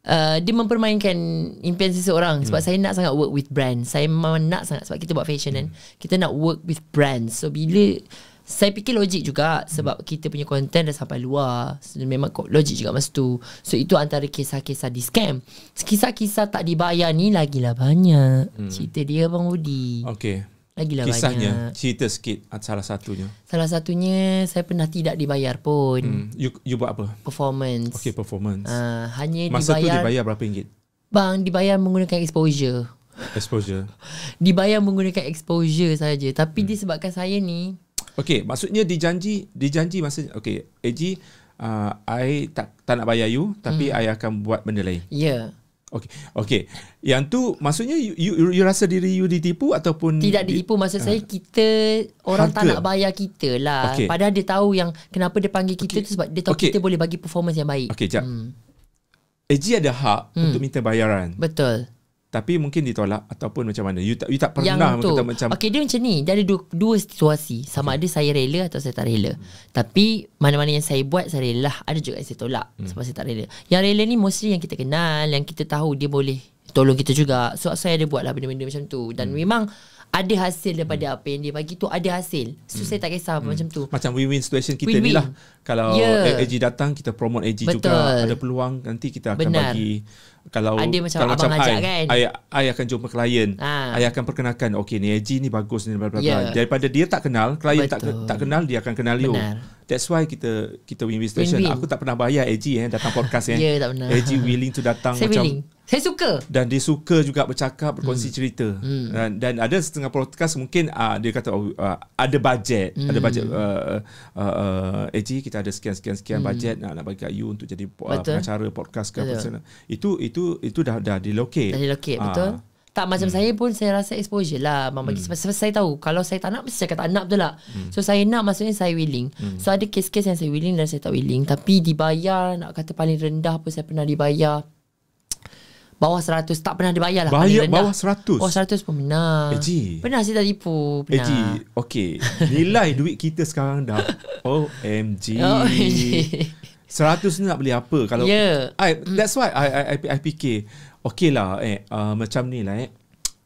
uh, dia mempermainkan impian seseorang sebab hmm. saya nak sangat work with brand. Saya memang nak sangat sebab kita buat fashion kan. hmm. kan. Kita nak work with brand. So bila saya fikir logik juga sebab hmm. kita punya content dah sampai luar. So, memang logik juga masa tu. So itu antara kisah-kisah di scam. Kisah-kisah tak dibayar ni lagilah banyak. Hmm. Cerita dia Bang Udi. Okay. Lagilah Kisahnya, banyak. cerita sikit salah satunya. Salah satunya, saya pernah tidak dibayar pun. Hmm. You, you buat apa? Performance. Okay, performance. Uh, hanya Masa dibayar. Masa tu dibayar berapa ringgit? Bang, dibayar menggunakan exposure. Exposure. dibayar menggunakan exposure saja. Tapi hmm. disebabkan saya ni. Okay, maksudnya dijanji, dijanji maksudnya. Okay, Eji, uh, I tak, tak nak bayar you. Tapi hmm. I akan buat benda lain. Ya. Yeah. Okay, okay. Yang tu maksudnya you, you, you rasa diri you ditipu ataupun tidak ditipu. Maksud di, ah. saya kita orang harga. tak nak bayar kita lah. Okay. Padahal dia tahu yang kenapa dia panggil kita okay. tu sebab dia tahu okay. kita boleh bagi performance yang baik. Okay, jap. Hmm. AG ada hak hmm. untuk minta bayaran. Betul tapi mungkin ditolak ataupun macam mana you tak you tak pernah kata macam okey dia macam ni dia ada dua, dua situasi sama okay. ada saya rela atau saya tak rela hmm. tapi mana-mana yang saya buat saya rela ada juga yang saya tolak hmm. sebab saya tak rela yang rela ni mostly yang kita kenal yang kita tahu dia boleh tolong kita juga so saya ada buatlah benda-benda macam tu dan hmm. memang ada hasil daripada hmm. apa yang dia bagi tu ada hasil so hmm. saya tak kisah hmm. macam tu macam win-win situation kita ni lah kalau yeah. AG datang kita promote AG Betul. juga ada peluang nanti kita akan Benar. bagi kalau ada macam kalau abang macam ajak I, kan I, akan jumpa klien ha. akan perkenalkan okay ni AG ni bagus ni bla bla bla ya. daripada dia tak kenal klien tak tak kenal dia akan kenal you oh, That's why kita kita win-win situation. Win-win. Aku tak pernah bayar AG eh, datang podcast. Eh. ya, yeah, tak pernah. AG willing to datang. Saya macam, willing. Saya suka. Dan dia suka juga bercakap, berkongsi hmm. cerita. Hmm. Dan, dan ada setengah podcast mungkin uh, dia kata uh, ada budget Hmm. Ada bajet. Uh, ah, uh, uh, eh, kita ada sekian-sekian-sekian hmm. bajet nak, nak bagi kat you untuk jadi uh, pengacara podcast ke betul. apa sana. Itu, itu, itu dah, dah dilocate. Dah dilocate, uh. betul. Tak macam hmm. saya pun saya rasa exposure lah. Hmm. Sebab, sebab saya tahu kalau saya tak nak, mesti saya kata nak betul lah. Hmm. So saya nak maksudnya saya willing. Hmm. So ada kes-kes yang saya willing dan saya tak willing. Tapi dibayar nak kata paling rendah pun saya pernah dibayar. Bawah 100 Tak pernah dibayar lah Bayar bawah 100 Bawah 100 pun pernah AG Pernah saya tak tipu pernah. AG Okay Nilai duit kita sekarang dah OMG OMG 100 ni nak beli apa kalau yeah. I, mm. that's why I, I, I, I fikir okay lah eh, uh, macam ni lah eh.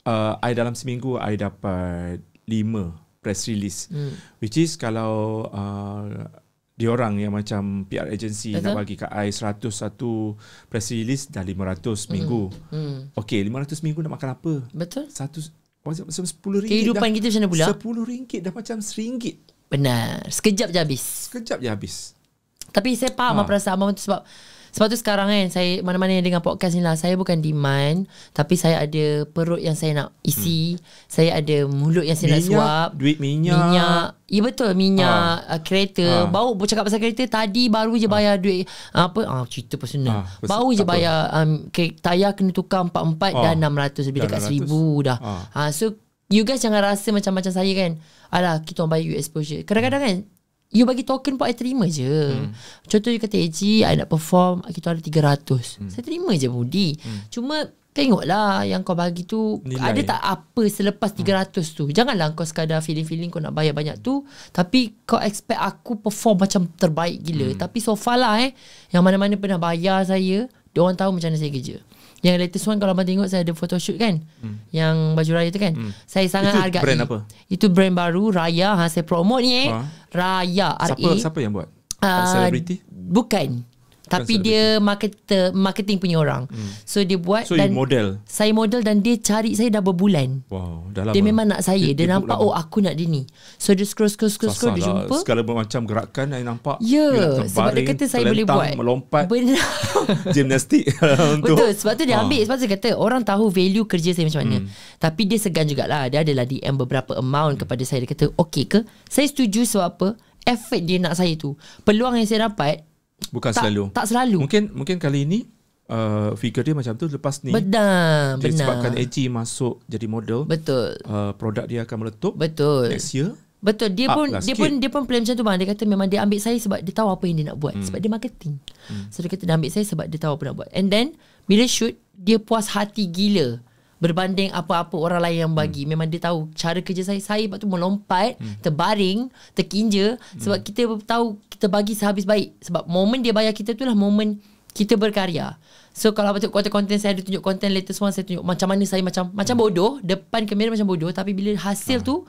Uh, I dalam seminggu I dapat 5 press release mm. which is kalau uh, dia orang yang macam PR agency Betul. nak bagi kat I 101 press release dah 500 mm. minggu. Mm. Okey, 500 minggu nak makan apa? Betul. Satu macam RM10. Kehidupan dah, kita macam mana pula? RM10 dah macam RM1. Benar. Sekejap je habis. Sekejap je habis. Tapi saya faham ha. perasaan Abang tu sebab sebab tu sekarang kan saya mana-mana yang dengar podcast ni lah saya bukan demand tapi saya ada perut yang saya nak isi. Hmm. Saya ada mulut yang saya minyak, nak suap. Duit minyak. Minyak. Ya betul minyak ha. uh, kereta. Ha. Bau bercakap pasal kereta tadi baru je ah. bayar ha. duit apa? Ah uh, cerita pasal ni. Ha. Baru je bayar um, tayar kena tukar 44 ha. dan 600 lebih dan dekat 600. dah. Ha. ha so you guys jangan rasa macam-macam saya kan. Alah kita orang bayar US exposure. Kadang-kadang kan You bagi token pun I terima je hmm. Contoh you kata Eji I nak perform Kita ada 300 hmm. Saya terima je Budi hmm. Cuma Tengoklah Yang kau bagi tu Nilai. Ada tak apa Selepas 300 hmm. tu Janganlah kau sekadar Feeling-feeling kau nak bayar banyak tu Tapi Kau expect aku perform Macam terbaik gila hmm. Tapi so far lah eh Yang mana-mana pernah bayar saya Diorang tahu macam mana saya kerja yang latest one kalau abang tengok saya ada photoshoot kan. Hmm. Yang baju raya tu kan. Hmm. Saya sangat Itu hargai. Itu brand apa? Itu brand baru Raya. Ha, saya promote ni. Eh. Ha? Raya. R-A. Siapa, siapa yang buat? Uh, celebrity? Bukan tapi kan dia marketer marketing punya orang hmm. so dia buat so, dan model. saya model dan dia cari saya dah berbulan wow dah lama dia memang nak saya dia, dia, dia nampak oh aku nak dia ni so dia scroll scroll scroll, scroll dia lah. jumpa segala macam gerakan saya nampak ya yeah. sebab dia kata saya boleh buat melompat gimnastik betul sebab tu dia ha. ambil sebab dia kata orang tahu value kerja saya macam mana hmm. tapi dia segan jugalah dia adalah DM beberapa amount hmm. kepada saya dia kata okey ke saya setuju sebab apa effort dia nak saya tu peluang yang saya dapat Bukan tak, selalu. Tak selalu. Mungkin mungkin kali ini uh, figure dia macam tu lepas ni. Benar, jadi benar. Sebabkan AG masuk jadi model. Betul. Uh, produk dia akan meletup. Betul. Next year. Betul. Dia pun lah dia pun dia pun plan macam tu bang. Dia kata memang dia ambil saya sebab dia tahu apa yang dia nak buat. Hmm. Sebab dia marketing. Hmm. So dia kata dia ambil saya sebab dia tahu apa nak buat. And then bila shoot dia puas hati gila. Berbanding apa-apa orang lain yang bagi hmm. Memang dia tahu Cara kerja saya Saya waktu tu melompat hmm. Terbaring Terkinja hmm. Sebab hmm. kita tahu Kita bagi sehabis baik Sebab momen dia bayar kita tu lah Momen kita berkarya So kalau patut kuota konten saya ada tunjuk konten latest one saya tunjuk macam mana saya macam hmm. macam bodoh depan kamera macam bodoh tapi bila hasil ha. tu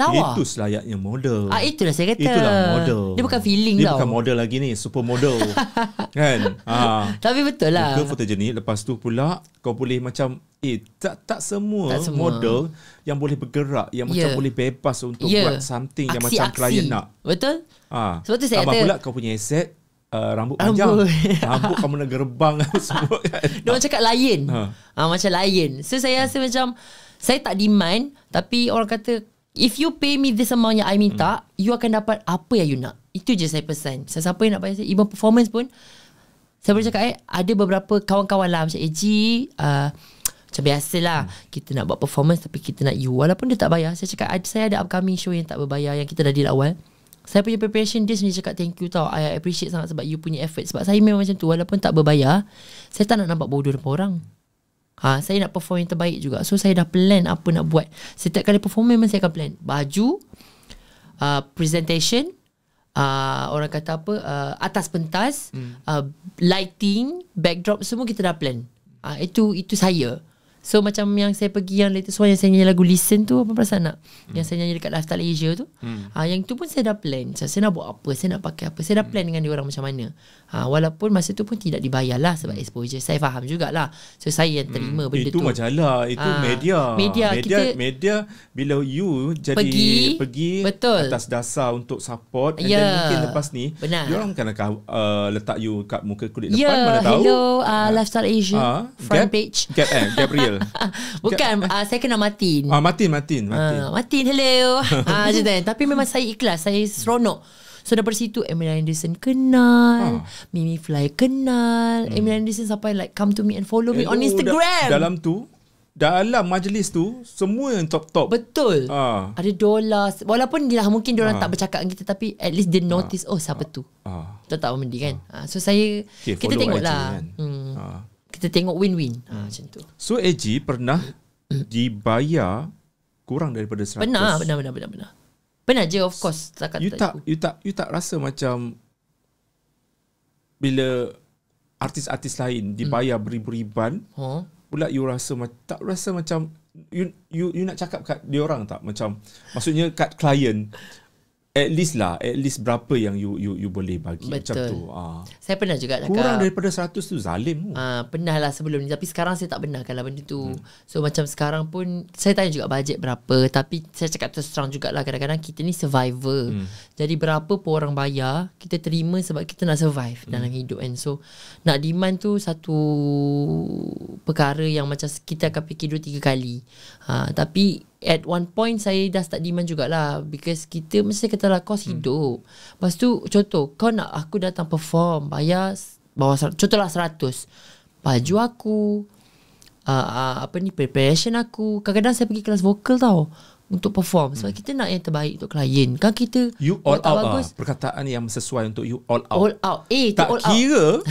Lawa. Itu selayaknya model. Ah itulah saya kata. Itulah model. Dia bukan feeling Dia tau. Dia bukan model lagi ni, super model. kan? Ha. Tapi betul lah. Betul foto jenis lepas tu pula kau boleh macam eh tak tak semua, tak semua. model yang boleh bergerak, yang yeah. macam ya. boleh bebas untuk yeah. buat something aksi, yang macam klien nak. Betul? Ha. Sebab tu saya Tambah kata. pula kau punya aset Uh, rambut panjang Rambut, rambut kamu nak gerbang Semua kan Dia orang cakap lain ha. Ha, Macam lain So saya rasa ha. macam Saya tak demand Tapi orang kata If you pay me this amount yang I minta, hmm. you akan dapat apa yang you nak. Itu je saya pesan. So, siapa yang nak bayar saya, even performance pun, saya boleh cakap eh, ada beberapa kawan-kawan lah, macam AG, uh, macam biasalah, hmm. kita nak buat performance tapi kita nak you. Walaupun dia tak bayar, saya cakap, saya ada upcoming show yang tak berbayar, yang kita dah deal awal. Saya punya preparation dia sendiri cakap thank you tau. I appreciate sangat sebab you punya effort. Sebab saya memang macam tu. Walaupun tak berbayar, saya tak nak nampak bodoh depan orang. Ha, saya nak perform yang terbaik juga. So saya dah plan apa nak buat. Setiap kali perform memang saya akan plan. Baju, uh, presentation, Uh, orang kata apa uh, atas pentas hmm. uh, lighting backdrop semua kita dah plan uh, itu itu saya So macam yang saya pergi yang latest one yang saya nyanyi lagu Listen tu apa perasaan nak? Hmm. Yang saya nyanyi dekat Lifestyle Asia tu. Hmm. Ha, yang tu pun saya dah plan. So, saya nak buat apa, saya nak pakai apa. Saya dah hmm. plan hmm. dengan dia orang macam mana. Ha, walaupun masa tu pun tidak dibayar lah sebab hmm. exposure. Saya faham jugalah. So saya yang terima hmm. benda itu tu. Lah. Itu majalah, itu ha. media. Media, media, kita media bila you jadi pergi, pergi betul. atas dasar untuk support. And yeah. mungkin lepas ni, Benar. dia orang akan uh, letak you kat muka kulit yeah. depan mana tahu. Hello uh, ha. Lifestyle Asia, uh, front Gap, page. Gap, eh, Gabriel. Daniel. Bukan, uh, saya kenal Martin. Ah, Martin, Martin, ah, Martin. Uh, Martin, hello. Ah, uh, Tapi memang saya ikhlas, saya seronok. So daripada situ Emily Anderson kenal ah. Mimi Fly kenal hmm. Emily Anderson sampai like Come to me and follow me eh, On oh, Instagram da- Dalam tu Dalam majlis tu Semua yang top top Betul ah. Ada dolar Walaupun lah mungkin Diorang ah. tak bercakap dengan kita Tapi at least dia ah. notice ah. Oh siapa ah. tu ah. Tak tahu mendi kan ah. So saya okay, Kita tengoklah. kan. hmm. ah kita tengok win-win ha, hmm. ha, macam tu. So AG pernah dibayar kurang daripada 100. Pernah, pernah, pernah, pernah, pernah. Pernah je of course. You tak, tak you tak you tak rasa macam bila artis-artis lain hmm. dibayar hmm. beribu-riban, huh? Ha? pula you rasa macam tak rasa macam you you you nak cakap kat dia orang tak macam maksudnya kat client at least lah at least berapa yang you you you boleh bagi Betul. macam tu ah saya pernah juga cakap kurang daripada 100 tu zalim tu ah pernah lah sebelum ni tapi sekarang saya tak benarkanlah benda tu hmm. so macam sekarang pun saya tanya juga bajet berapa tapi saya cakap terus terang jugalah kadang-kadang kita ni survivor hmm. jadi berapa pun orang bayar kita terima sebab kita nak survive hmm. dalam hidup and so nak demand tu satu perkara yang macam kita akan fikir dua tiga kali ah tapi at one point saya dah start demand jugalah because kita mesti kata lah kos hmm. hidup. Lepas tu contoh kau nak aku datang perform bayar bawah contoh lah seratus. Baju aku uh, uh, apa ni preparation aku. Kadang-kadang saya pergi kelas vokal tau untuk perform sebab hmm. kita nak yang terbaik untuk klien kan kita you all out ah, bagus. perkataan yang sesuai untuk you all out all out eh tak all kira out.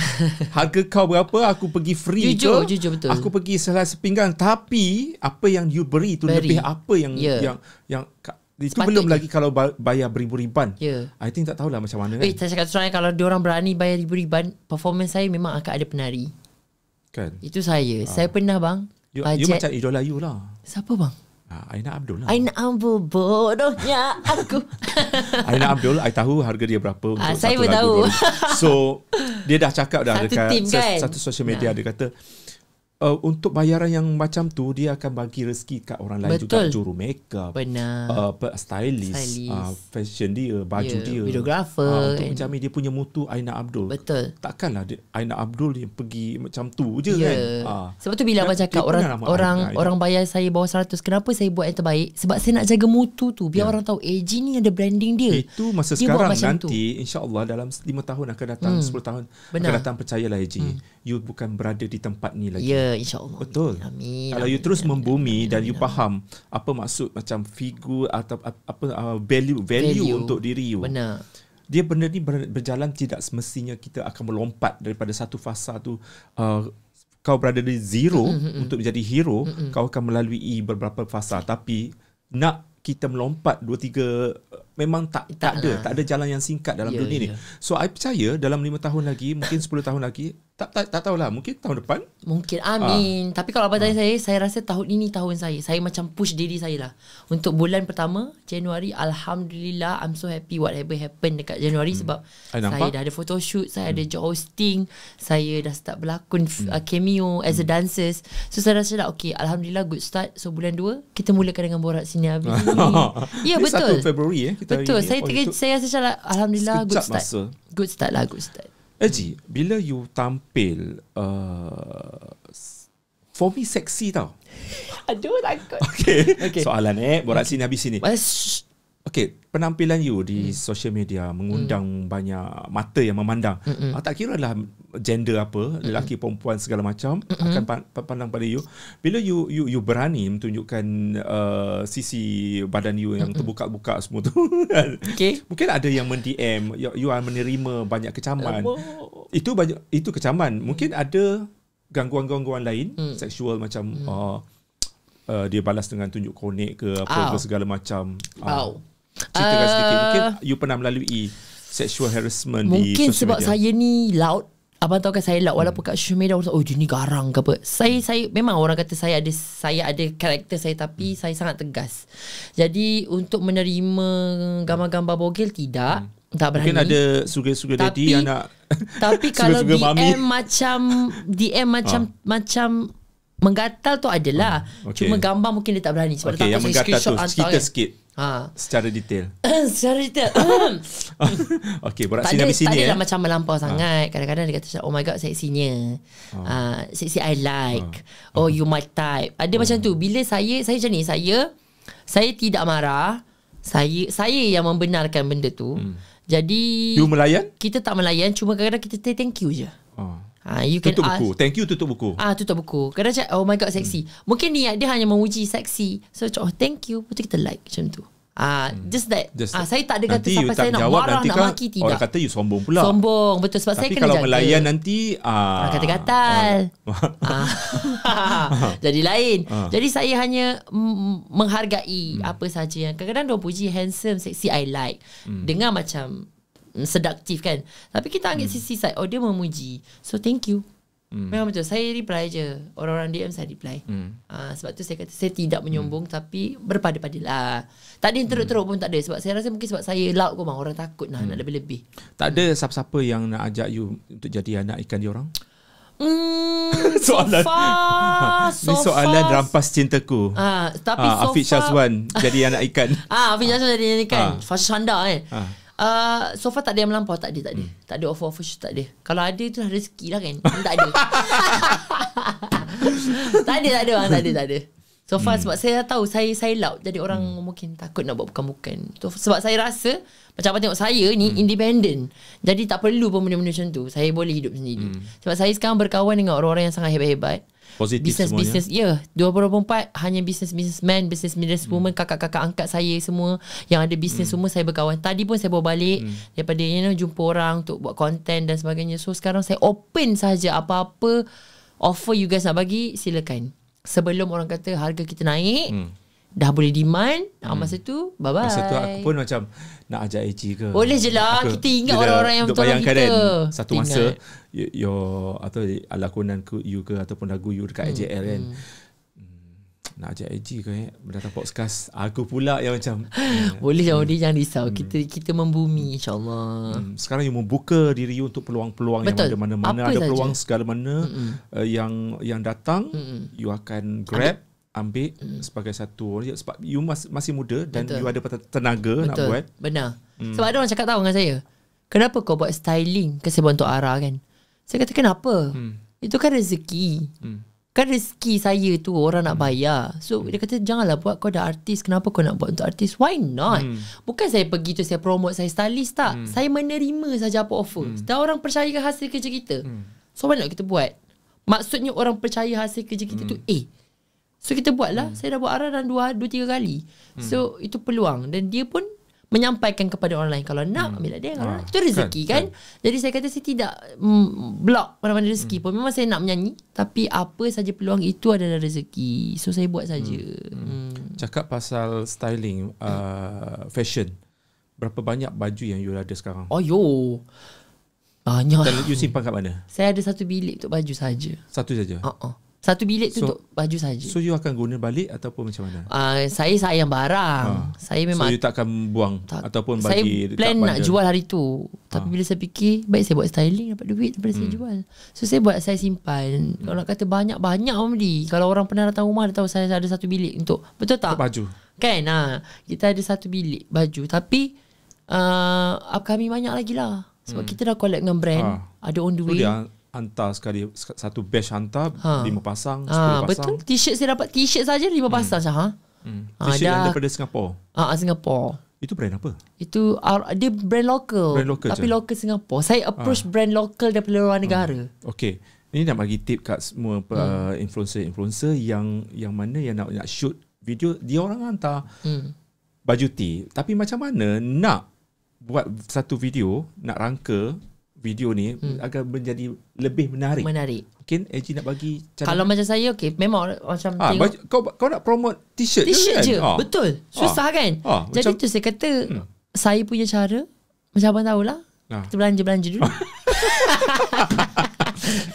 harga kau berapa aku pergi free jujur, ke jujur betul aku pergi selai sepinggang. tapi apa yang you beri tu beri. lebih apa yang yeah. yang yang itu Sepatut belum lagi kalau bayar beribu-riban. Yeah. I think tak tahulah macam mana eh, kan. Eh, saya cakap terang kalau orang berani bayar ribu-riban, performance saya memang akan ada penari. Kan? Itu saya. Uh. Saya pernah bang. You, you macam idola you lah. Siapa bang? Ha, Aina Abdul lah. Aina Abdul bodohnya aku. Aina Abdul, I tahu harga dia berapa uh, saya lagu. tahu. Dulu. So, dia dah cakap dah satu dekat team, kan? satu social media. Nah. Ya. Dia kata, uh, uh, untuk bayaran yang macam tu dia akan bagi rezeki kat orang lain Betul. juga juru makeup apa uh, stylist, stylist. Uh, fashion dia baju yeah, dia videographer uh, untuk macam ni dia punya mutu Aina Abdul Betul. takkanlah dia, Aina Abdul dia pergi macam tu je yeah. kan uh, sebab tu bila macam cakap orang orang Aina, orang bayar saya bawah 100 kenapa saya buat yang terbaik sebab saya nak jaga mutu tu biar yeah. orang tahu AG eh, ni ada branding dia itu masa dia sekarang nanti insyaallah dalam 5 tahun akan datang hmm. 10 tahun Benar. akan datang percayalah AG eh, hmm. you bukan berada di tempat ni lagi yeah insyaallah betul amin, kalau amin. you terus membumi amin. dan you amin. faham apa maksud macam figure atau apa uh, value, value value untuk diri you benar dia benda ni berjalan tidak semestinya kita akan melompat daripada satu fasa tu uh, kau berada di zero mm-hmm. untuk menjadi hero mm-hmm. kau akan melalui beberapa fasa tapi nak kita melompat dua tiga memang tak tak, tak ada lah. tak ada jalan yang singkat dalam yeah, dunia yeah. ni. Ya. So I percaya dalam 5 tahun lagi, mungkin 10 tahun lagi, tak tak tak tahulah, mungkin tahun depan. Mungkin ah. amin. Ah. Tapi kalau apa tanya ah. saya, saya rasa tahun ini tahun saya. Saya macam push diri saya lah. Untuk bulan pertama Januari, alhamdulillah I'm so happy What whatever happen dekat Januari hmm. sebab saya dah ada photoshoot, saya hmm. ada job hosting, saya dah start berlakon hmm. uh, cameo as hmm. a dancers. So saya rasa dah okay, alhamdulillah good start. So bulan 2 kita mulakan dengan borak sini habis. ya yeah, betul. 1 Februari eh. Betul. Ini. Saya oh, tiga, saya rasa macam lah, alhamdulillah good start. Masa. Good start lah, good start. Eji, hmm. bila you tampil uh, for me sexy tau. Aduh takut. Okay. okay. Soalan eh, borak okay. sini habis sini. Okay, penampilan you di hmm. social media mengundang hmm. banyak mata yang memandang. Hmm. Uh, tak kira lah gender apa mm-hmm. lelaki perempuan segala macam mm-hmm. akan pandang pada you bila you you you berani menunjukkan uh, sisi badan you yang mm-hmm. terbuka-buka semua tu kan? okay. mungkin ada yang mendm you, ya, you are menerima banyak kecaman Lama. itu banyak itu kecaman mungkin mm. ada gangguan-gangguan lain mm. seksual macam mm. uh, Uh, dia balas dengan tunjuk konek ke apa ke segala macam. Ah, uh, Cerita uh, sedikit. Mungkin uh, you pernah melalui sexual harassment mungkin di sebab media. saya ni loud apa tahu kan saya lah Walaupun hmm. kat Syumi dah Oh dia ni garang ke apa Saya saya Memang orang kata saya ada Saya ada karakter saya Tapi hmm. saya sangat tegas Jadi untuk menerima Gambar-gambar bogil Tidak hmm. Tak berani Mungkin ada suga-suga daddy yang nak Tapi kalau DM macam DM macam ha. Macam Menggatal tu adalah hmm. Ah, okay. Cuma gambar mungkin dia tak berani Sebab okay, tak yang menggatal tu Cerita sikit Ha. Secara detail. secara detail. Okay, borak sini habis sini. Tak ada eh. macam melampau ha. sangat. Kadang-kadang dia kata, oh my god, seksinya. Oh. Ha. Uh, seksi I like. Ha. Oh, you my type. Ada ha. macam hmm. tu. Bila saya, saya macam ni, saya, saya tidak marah. Saya saya yang membenarkan benda tu. Hmm. Jadi... You melayan? Kita tak melayan. Cuma kadang-kadang kita say thank you je. Ha. Ah, you tutup buku. Ask, thank you tutup buku. Ah, tutup buku. Kadang cak, oh my god, seksi. Hmm. Mungkin ni dia hanya menguji seksi. So, cak, oh, thank you. Betul kita like macam tu. Ah, hmm. just that. Just ah, saya tak ada kata sampai saya nak jawab, marah, nak kan maki tidak. Orang kata you sombong pula. Sombong, betul. Sebab Tapi saya kena kalau jaga. Tapi kalau melayan nanti... Ah, uh, kata gatal. Uh, Jadi lain. Uh. Jadi saya hanya menghargai hmm. apa saja yang... Kadang-kadang dia puji handsome, sexy. I like. Hmm. Dengar macam seductive kan tapi kita ambil hmm. sisi side oh dia memuji so thank you hmm. memang betul saya reply je orang-orang DM saya reply hmm. uh, sebab tu saya kata saya tidak menyombong hmm. tapi berpada-padalah tak ada yang teruk-teruk pun tak ada sebab saya rasa mungkin sebab saya loud pun orang takut nak hmm. nak lebih-lebih tak ada siapa-siapa yang nak ajak you untuk jadi anak ikan diorang Mm, so soalan far, so Ini soalan far. rampas cintaku uh, Tapi uh, so Afid far jadi anak ikan Ah, uh, Afiq Syazwan uh, jadi anak ikan uh, Fasanda kan eh. uh. Ah, so far tak ada yang melampau tak ada tak ada. Hmm. Tak ada offer-offer shoot tak ada. Kalau ada tu lah rezeki lah kan. tak ada. tak ada tak ada orang tak ada tak ada. So far hmm. sebab saya tahu saya saya lau jadi orang hmm. mungkin takut nak buat bukan-bukan. So, sebab saya rasa macam apa tengok saya ni hmm. independent. Jadi tak perlu pun benda-benda macam tu. Saya boleh hidup sendiri. Hmm. Sebab saya sekarang berkawan dengan orang-orang yang sangat hebat-hebat. Hmm positif business, business, semuanya. Business business. Yeah, ya, 2024 hanya business businessman, business business hmm. woman, kakak-kakak angkat saya semua yang ada business hmm. semua saya berkawan. Tadi pun saya bawa balik hmm. daripada you know jumpa orang untuk buat content dan sebagainya. So sekarang saya open saja apa-apa offer you guys nak bagi, silakan. Sebelum orang kata harga kita naik, hmm dah boleh demand hmm. masa tu bye bye masa tu aku pun macam nak ajak AG ke boleh je lah kita ingat orang-orang yang betul kita kan, satu ingat. masa you, your atau lakonan ke, you ke ataupun lagu you dekat hmm. AJL kan hmm. hmm. nak ajak AG ke eh? berdatang podcast aku pula yang macam boleh hmm. jauh jangan risau hmm. kita kita membumi insyaAllah hmm. sekarang you membuka diri you untuk peluang-peluang yang ada mana-mana ada sahaja. peluang segala mana hmm. uh, yang yang datang hmm. you akan grab Ambil ambil mm. sebagai satu orang ya, sebab you mas, masih muda dan Betul. you ada tenaga Betul. nak buat. Benar. Mm. Sebab ada orang cakap tahu dengan saya. Kenapa kau buat styling ke sebab untuk Ara kan? Saya kata kenapa? Mm. Itu kan rezeki. Mm. Kan rezeki saya tu orang nak hmm. bayar. So mm. dia kata janganlah buat kau dah artis. Kenapa kau nak buat untuk artis? Why not? Mm. Bukan saya pergi tu saya promote saya stylist tak. Mm. Saya menerima saja apa offer. Mm. Dan orang percaya hasil kerja kita. Mm. So mana nak kita buat? Maksudnya orang percaya hasil kerja kita mm. tu hmm. eh So kita buat lah hmm. Saya dah buat arah dan dua, dua tiga kali hmm. So itu peluang Dan dia pun Menyampaikan kepada orang lain Kalau nak hmm. Ambil dia kalau ah. nak. Itu rezeki kan, kan? kan Jadi saya kata Saya tidak mm, Block mana-mana rezeki hmm. pun Memang saya nak menyanyi Tapi apa saja peluang Itu adalah rezeki So saya buat saja hmm. hmm. hmm. Cakap pasal styling hmm. uh, Fashion Berapa banyak baju Yang you ada sekarang Oh yo Banyak Dan you simpan kat mana Saya ada satu bilik Untuk baju saja. Satu saja. Uh-uh. Satu bilik tu so, untuk baju saja. So you akan guna balik ataupun macam mana? Ah uh, saya sayang barang. Uh. Saya memang So you takkan buang tak, ataupun bagi Saya plan nak jual hari tu. Uh. Tapi ah. bila saya fikir baik saya buat styling dapat duit daripada hmm. saya jual. So saya buat saya simpan. Hmm. Kalau nak kata banyak-banyak om beli. Kalau orang pernah datang rumah dia tahu saya ada satu bilik untuk betul tak? Untuk baju. Kan ha. Kita ada satu bilik baju tapi uh, kami banyak lagi lah. Sebab hmm. kita dah collab dengan brand. Uh. Ada on the way. So dia, hantar sekali satu batch hantar ha. lima pasang ha. pasang betul t-shirt saya dapat t-shirt saja lima hmm. pasang saja ha? Hmm. ha t-shirt ha, dah. yang daripada Singapura ha, Singapura itu brand apa? Itu uh, dia brand local. Brand local tapi je. local Singapura. Saya ah. approach ha. brand local daripada luar hmm. negara. Hmm. Okay. Ini nak bagi tip kat semua hmm. uh, influencer-influencer yang yang mana yang nak nak shoot video, dia orang hantar hmm. baju T. Tapi macam mana nak buat satu video, nak rangka video ni hmm. agar menjadi lebih menarik. Menarik. Mungkin AG nak bagi cara Kalau macam saya okay, memang macam ha, tengok. kau kau nak promote t-shirt, t-shirt kan? je kan? Betul. Susah ha. kan? Ha. Jadi macam, tu saya kata hmm. saya punya cara macam abang tahulah. Ha. Kita belanja-belanja dulu.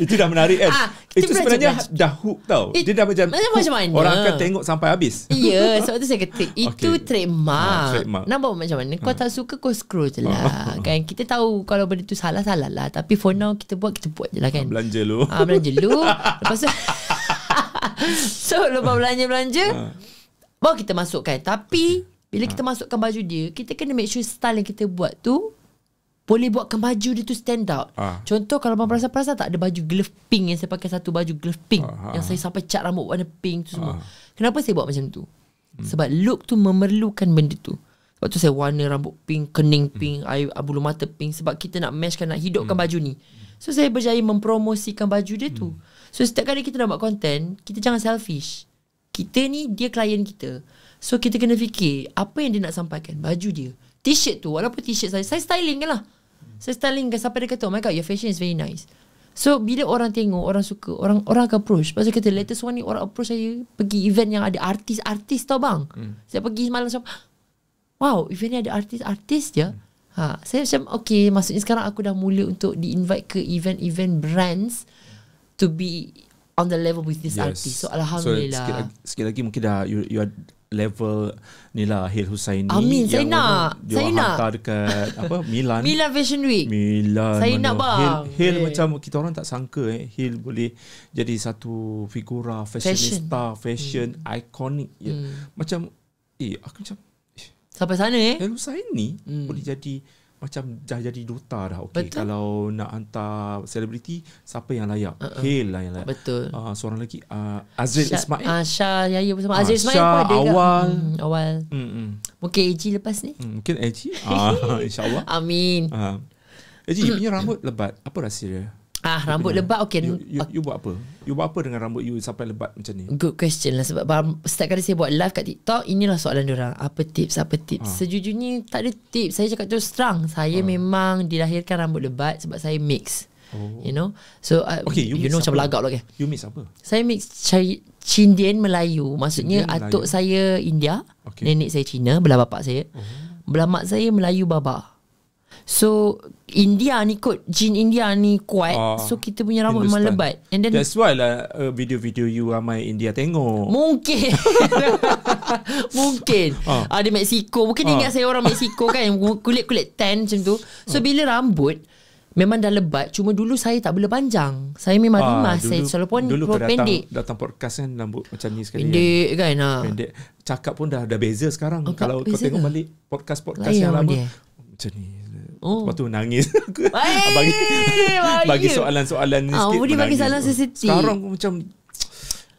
Itu dah menarik kan ah, Itu sebenarnya belajar. Dah hook tau It, Dia dah macam Macam hook. mana Orang akan tengok sampai habis Ya yeah, Sebab tu saya kata Itu okay. Ah, trademark. Ha, trademark Nampak macam mana Kau ha. tak suka Kau scroll je lah ha. kan? Kita tahu Kalau benda tu salah-salah lah Tapi for now Kita buat Kita buat je lah kan Belanja lu ha, Belanja lu Lepas tu So lepas belanja-belanja ha. Baru kita masukkan Tapi Bila ha. kita masukkan baju dia Kita kena make sure Style yang kita buat tu boleh buatkan baju dia tu stand out. Ha. Contoh kalau abang perasan-perasan tak ada baju glove pink yang saya pakai satu baju glove pink ha. yang ah. saya sampai cat rambut warna pink tu semua. Ha. Kenapa saya buat macam tu? Hmm. Sebab look tu memerlukan benda tu. Sebab tu saya warna rambut pink, kening hmm. pink, hmm. air bulu mata pink sebab kita nak matchkan nak hidupkan hmm. baju ni. So saya berjaya mempromosikan baju dia tu. Hmm. So setiap kali kita nak buat content, kita jangan selfish. Kita ni dia klien kita. So kita kena fikir apa yang dia nak sampaikan, baju dia. T-shirt tu, walaupun t-shirt saya, saya styling kan lah. Hmm. So styling ke siapa dia kata, oh my god, your fashion is very nice. So bila orang tengok, orang suka, orang orang akan approach. Pasal kata latest one ni orang approach saya pergi event yang ada artis-artis tau bang. Hmm. Saya pergi semalam macam, wow, event ni ada artis-artis je. Hmm. Ha, saya macam, okay, maksudnya sekarang aku dah mula untuk di-invite ke event-event brands to be on the level with this yes. artist. So Alhamdulillah. So, sikit, lagi, sikit lagi mungkin dah, you, you are level ni lah Hil Husaini Amin ah, saya nak dia saya nak hantar dekat apa Milan Milan Fashion Week Milan saya mana? nak bang Hil, Hil okay. macam kita orang tak sangka eh Hil boleh jadi satu figura fashionista fashion, fashion hmm. iconic hmm. ya. macam eh aku macam eh. sampai sana eh Hil Husaini hmm. boleh jadi macam dah jadi duta dah okey kalau nak hantar selebriti siapa yang layak uh-uh. Hale lah yang layak betul uh, seorang lagi uh, ah, Azril Syah, Ismail uh, Syah Yaya bersama Azril Ismail Syah pun ada awal Hmm, awal mm-hmm. mungkin AG lepas ni hmm, mungkin AG uh, insyaAllah amin uh. AG punya rambut lebat apa rahsia dia Ah, rambut punya. lebat okay. You, you, you buat apa? You buat apa dengan rambut you sampai lebat macam ni? Good question lah sebab setiap kali saya buat live kat TikTok, inilah soalan orang. Apa tips? Apa tips? Ha. Sejujurnya tak ada tips. Saya cakap tu strong. Saya ha. memang dilahirkan rambut lebat sebab saya mix. Oh. You know? So uh, okay, you, you know macam lagak lah okay. You mix apa? Saya mix Chai Cindian Melayu. Maksudnya Cindian atuk saya India, okay. nenek saya Cina, belah bapak saya. Oh. Belah mak saya Melayu baba. So India ni kot Jin India ni kuat uh, So kita punya rambut Hindustan. memang lebat And then That's why lah uh, Video-video you ramai India tengok Mungkin Mungkin uh. Ah. Ada ah, Mexico Mungkin uh. dia ingat saya orang Mexico kan Kulit-kulit tan macam tu So uh. bila rambut Memang dah lebat Cuma dulu saya tak boleh panjang Saya memang uh, rimas dulu, Saya selalu pun dulu pendek datang, datang podcast kan Rambut macam ni sekali Pendek kan, kan uh. Pendek Cakap pun dah, dah beza sekarang oh, Kalau kau tengok ke? balik Podcast-podcast yang lama dia. Macam ni Lepas oh. tu nangis bagi, bagi soalan-soalan ni ah, sikit Budi bagi soalan sensitif Sekarang aku macam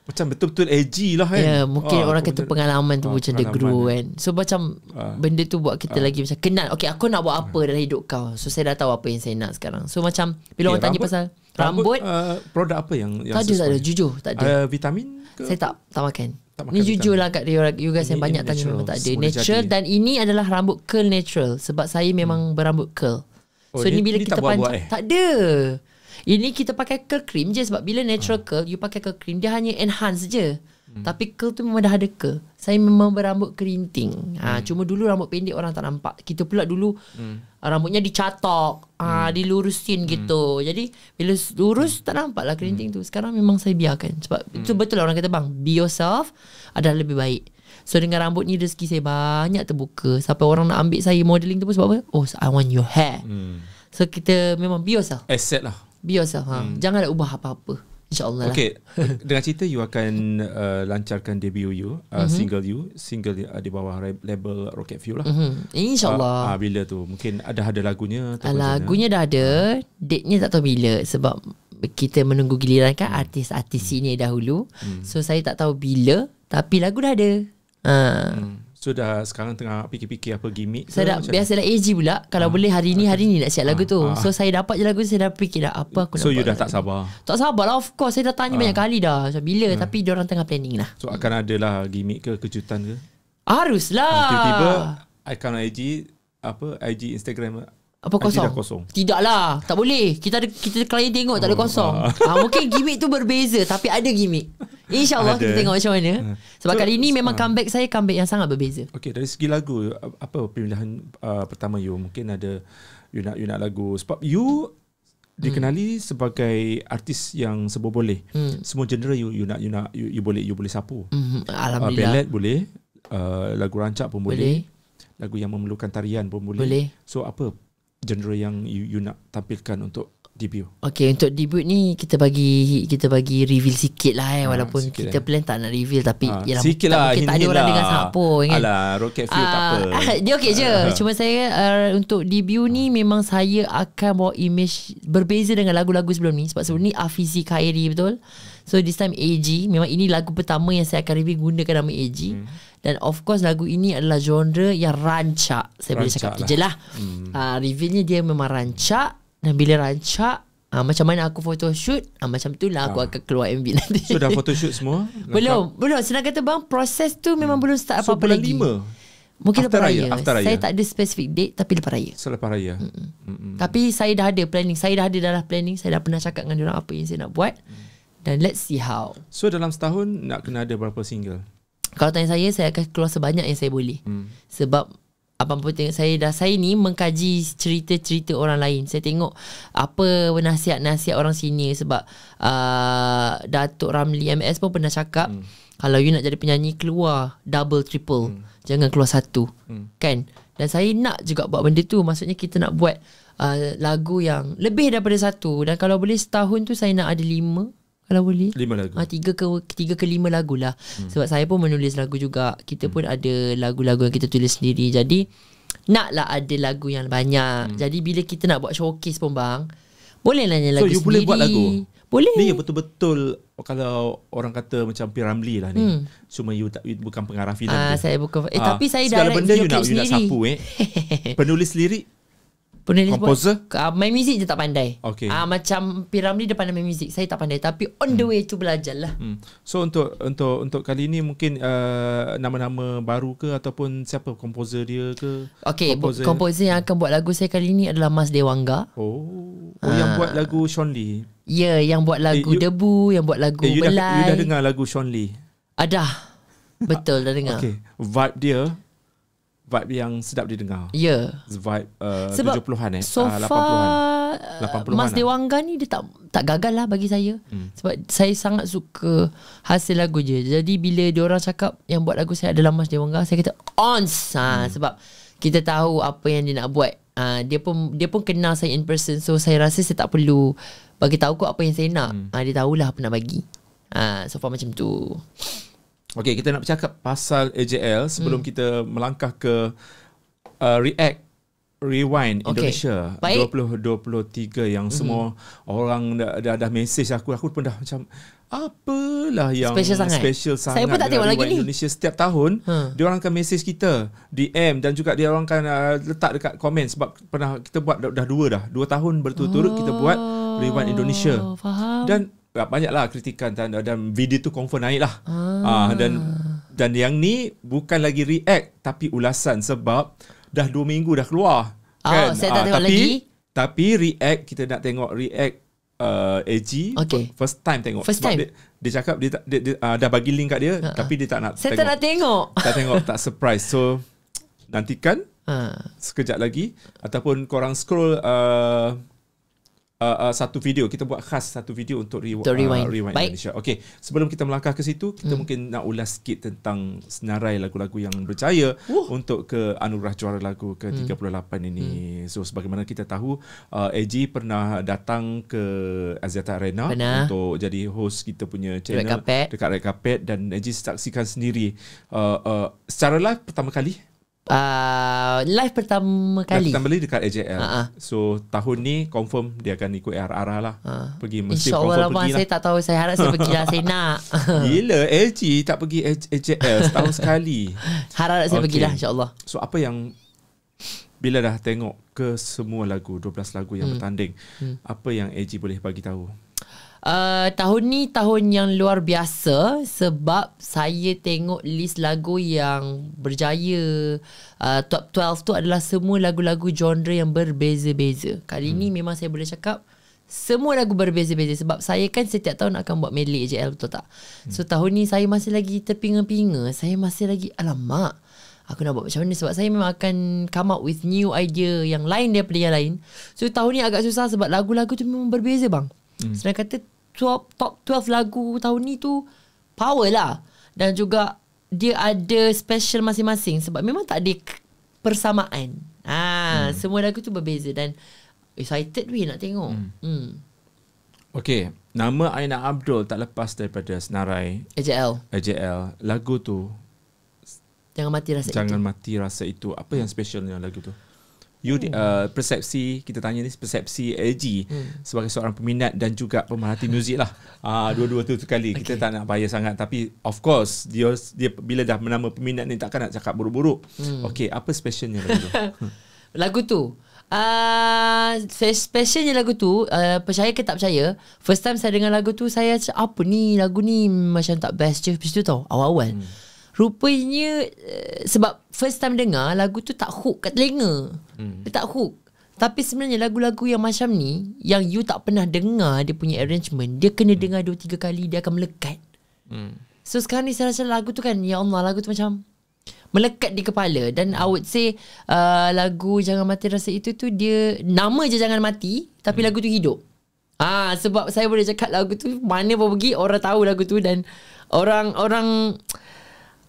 macam betul-betul edgy lah kan. Ya, yeah, mungkin ah, orang kata benda, pengalaman tu ah, macam pengalaman the grew kan. So macam ah, benda tu buat kita ah, lagi macam kenal. Okay, aku nak buat apa dalam hidup kau. So saya dah tahu apa yang saya nak sekarang. So macam bila okay, eh, orang tanya pasal rambut. rambut uh, produk apa yang, yang Tak ada, tak ada. Jujur, tak ada. Uh, vitamin ke? Saya tak, tak makan tak makan ni jujur lah kat dia, you guys yang banyak tanya memang tak ada. natural jadi. dan ini adalah rambut curl natural. Sebab saya hmm. memang hmm. berambut curl. Oh, so ini, bila kita tak panjang, eh. tak ada. Ini kita pakai curl cream je sebab bila natural hmm. curl, you pakai curl cream, dia hanya enhance je. Hmm. Tapi curl tu memang dah ada ke Saya memang berambut kerinting ha, hmm. Cuma dulu rambut pendek orang tak nampak Kita pula dulu hmm. Ah, rambutnya dicatok ha, Dilurusin hmm. gitu Jadi bila lurus hmm. tak nampak lah kerinting hmm. tu Sekarang memang saya biarkan Sebab hmm. itu betul lah orang kata bang Be yourself adalah lebih baik So dengan rambut ni rezeki saya banyak terbuka Sampai orang nak ambil saya modeling tu pun sebab apa Oh so I want your hair hmm. So kita memang be yourself Asset lah Be yourself ha. Hmm. Janganlah ubah apa-apa InsyaAllah lah. okay. Dengan cerita you akan uh, Lancarkan debut you uh, mm-hmm. Single you Single uh, di bawah label Rocket View lah mm-hmm. InsyaAllah uh, uh, Bila tu Mungkin ada ada lagunya Lagunya dah ada ah. Date-nya tak tahu bila Sebab kita menunggu giliran kan hmm. Artis-artis mm. ini dahulu mm. So saya tak tahu bila Tapi lagu dah ada Haa uh. mm. So dah sekarang tengah fikir-fikir apa gimmick Saya dah biasa dah AG pula Kalau ha. boleh hari ni hari ni nak siap ha. lagu ah. tu ha. So saya dapat je lagu tu Saya dah fikir dah apa aku So you dah tak sabar? Tak sabar lah of course Saya dah tanya ha. banyak kali dah so, Bila ha. tapi orang tengah planning lah So akan ada lah gimmick ke kejutan ke? Haruslah Tiba-tiba Akan AG Apa IG Instagram apa kosong? Tidak kosong. Tidaklah, tak boleh. Kita ada kita client tengok tak ada oh, kosong. Ah uh, uh. mungkin gimmick tu berbeza tapi ada gimmick. InsyaAllah kita tengok macam mana. Ah. Sebab so, kali ini memang uh. comeback saya comeback yang sangat berbeza. okay dari segi lagu apa pilihan uh, pertama you mungkin ada you nak you nak lagu sebab you dikenali hmm. sebagai artis yang sebo boleh. Hmm. Semua genre you, you nak you nak you, you boleh you boleh sapu. Hmm. hmm. Alhamdulillah. ballet boleh. Uh, lagu rancak pun boleh. boleh. Lagu yang memerlukan tarian pun boleh. boleh. So apa genre yang you, you nak tampilkan untuk debut? Okay, untuk debut ni kita bagi kita bagi reveal eh, ah, sikit lah eh. Walaupun ha, kita eh. plan tak nak reveal tapi ha, yalah, sikit tak lah, mungkin tak ada orang lah. dengan siapa pun kan. Alah, rocket feel uh, tak ah, apa. Dia okay je. Cuma saya uh, untuk debut ni memang saya akan bawa image berbeza dengan lagu-lagu sebelum ni. Sebab sebelum ni Afizi Khairi betul? So this time AG Memang ini lagu pertama Yang saya akan review Gunakan nama AG hmm. Dan of course Lagu ini adalah genre Yang rancak Saya rancak boleh cakap lah. tu je lah hmm. uh, ah, Reviewnya dia memang rancak Dan bila rancak Ha, macam mana aku photoshoot ha, Macam tu lah aku ha. akan keluar MV nanti So dah photoshoot semua? Belum lengkap. Belum Senang kata bang Proses tu memang hmm. belum start apa-apa so, lagi So Mungkin lepas raya. raya. After raya Saya tak ada specific date Tapi lepas raya So lepas raya Mm-mm. Mm-mm. Tapi saya dah ada planning Saya dah ada dalam planning Saya dah pernah cakap dengan orang Apa yang saya nak buat hmm. Dan let's see how. So dalam setahun nak kena ada berapa single? Kalau tanya saya, saya akan keluar sebanyak yang saya boleh. Hmm. Sebab apa pun tengok saya dah saya ni mengkaji cerita-cerita orang lain. Saya tengok apa nasihat-nasihat orang sini sebab uh, Datuk Ramli MS pun pernah cakap hmm. kalau you nak jadi penyanyi keluar double triple. Hmm. Jangan keluar satu. Hmm. Kan? Dan saya nak juga buat benda tu. Maksudnya kita nak buat uh, lagu yang lebih daripada satu. Dan kalau boleh setahun tu saya nak ada lima kalau boleh. Lima lagu. Ah, tiga ke tiga ke lima lagu lah. Hmm. Sebab saya pun menulis lagu juga. Kita hmm. pun ada lagu-lagu yang kita tulis sendiri. Jadi naklah ada lagu yang banyak. Hmm. Jadi bila kita nak buat showcase pun bang, boleh lah nyanyi lagu so, you sendiri. Boleh buat lagu. Boleh. Ni betul-betul kalau orang kata macam Piramli lah ni. Hmm. Cuma you tak you bukan pengarah filem. Ah, saya bukan. Eh, uh, tapi saya dah benda you nak, sendiri. you nak sapu eh. Penulis lirik Penulis Composer? uh, main music je tak pandai. Okay. Uh, macam Piram ni dia pandai main music. Saya tak pandai. Tapi on the hmm. way tu belajar lah. Hmm. So untuk untuk untuk kali ni mungkin uh, nama-nama baru ke ataupun siapa komposer dia ke? Okay. Komposer, komposer yang akan buat lagu saya kali ni adalah Mas Dewangga. Oh. Oh uh. yang ah. buat lagu Sean Lee? Ya, yeah, yang buat eh, lagu eh, Debu, yang buat lagu eh, you Belai. Dah, you dah dengar lagu Sean Lee? Ada. Betul dah dengar. Okay. Vibe dia vibe yang sedap didengar. Ya. Yeah. Vibe uh, Sebab 70-an eh. So uh, ah, 80-an. far, 80-an. Mas lah. Dewangga ni dia tak, tak gagal lah bagi saya. Hmm. Sebab saya sangat suka hasil lagu je. Jadi bila dia orang cakap yang buat lagu saya adalah Mas Dewangga, saya kata on. Ha, hmm. Sebab kita tahu apa yang dia nak buat. Uh, dia pun dia pun kenal saya in person. So saya rasa saya tak perlu bagi tahu kot apa yang saya nak. Hmm. Uh, dia tahulah apa nak bagi. Uh, so far macam tu. Okay, kita nak bercakap pasal AJL sebelum hmm. kita melangkah ke uh, React Rewind Indonesia okay. 2023 yang hmm. semua orang dah, dah, dah mesej aku. Aku pun dah macam, apalah yang special sangat. Special sangat Saya pun tak tengok lagi Rewind ni. Indonesia setiap tahun, huh. Ha. diorang akan mesej kita, DM dan juga diorang akan uh, letak dekat komen sebab pernah kita buat dah, dah dua dah. Dua tahun berturut-turut oh. kita buat oh, Rewind Indonesia. Faham. Dan banyaklah kritikan dan, dan video tu confirm naik lah. Ah. Ah, dan dan yang ni bukan lagi react tapi ulasan sebab dah dua minggu dah keluar. Oh, kan? saya tak ah, tengok tapi, lagi. Tapi react, kita nak tengok react uh, AG okay. first time tengok. First sebab time. Dia, dia cakap dia, dia, dia uh, dah bagi link kat dia uh-huh. tapi dia tak nak saya tengok. Saya tak nak tengok. Tak tengok, tak surprise. So, nantikan uh. sekejap lagi ataupun korang scroll uh, uh, uh, satu video kita buat khas satu video untuk re- uh, rewind, rewind Baik. Indonesia. Okey, sebelum kita melangkah ke situ, kita hmm. mungkin nak ulas sikit tentang senarai lagu-lagu yang berjaya uh. untuk ke anugerah juara lagu ke-38 hmm. ini. Hmm. So sebagaimana kita tahu, uh, AG pernah datang ke Aziata Arena pernah. untuk jadi host kita punya channel Red dekat Red Carpet dan AG saksikan sendiri uh, uh, secara live pertama kali uh, live pertama kali. Pertama kali dekat AJL. Uh-huh. Ha, ha. So tahun ni confirm dia akan ikut RRR lah. Uh-huh. Pergi mesti Insya confirm Allah, lah. Saya lah. tak tahu saya harap saya pergi lah saya nak. Gila LG tak pergi AJL setahun sekali. Harap saya okay. pergi lah insyaAllah. So apa yang bila dah tengok ke semua lagu 12 lagu yang hmm. bertanding hmm. apa yang AG boleh bagi tahu Uh, tahun ni tahun yang luar biasa sebab saya tengok list lagu yang berjaya uh, top 12 tu adalah semua lagu-lagu genre yang berbeza-beza. Kali hmm. ni memang saya boleh cakap semua lagu berbeza-beza sebab saya kan setiap tahun akan buat medley AJL betul tak? Hmm. So tahun ni saya masih lagi terpinga-pinga. Saya masih lagi alamak. Aku nak buat macam mana sebab saya memang akan come up with new idea yang lain daripada yang lain. So tahun ni agak susah sebab lagu-lagu tu memang berbeza bang. Hmm. Sedangkan kata 12, top 12 lagu tahun ni tu power lah. Dan juga dia ada special masing-masing sebab memang tak ada persamaan. Ha, hmm. Semua lagu tu berbeza dan excited weh nak tengok. Hmm. hmm. Okay, nama Aina Abdul tak lepas daripada senarai. AJL. AJL. Lagu tu. Jangan mati rasa Jangan itu. Jangan mati rasa itu. Apa yang specialnya lagu tu? you hmm. uh, persepsi kita tanya ni persepsi LG hmm. sebagai seorang peminat dan juga pemerhati muzik lah uh, dua-dua tu sekali okay. kita tak nak bayar sangat tapi of course dia, dia bila dah menama peminat ni takkan nak cakap buruk-buruk hmm. Okay, apa specialnya lagu tu lagu tu Uh, specialnya lagu tu uh, Percaya ke tak percaya First time saya dengar lagu tu Saya apa ni Lagu ni macam tak best je Macam tu tau Awal-awal hmm. Rupanya uh, Sebab first time dengar Lagu tu tak hook kat telinga hmm. tak hook Tapi sebenarnya lagu-lagu yang macam ni Yang you tak pernah dengar Dia punya arrangement Dia kena hmm. dengar 2-3 kali Dia akan melekat hmm. So sekarang ni saya rasa lagu tu kan Ya Allah lagu tu macam Melekat di kepala Dan I would say uh, Lagu Jangan Mati Rasa Itu tu Dia Nama je Jangan Mati Tapi hmm. lagu tu hidup Ah sebab saya boleh cakap lagu tu mana pun pergi orang tahu lagu tu dan orang orang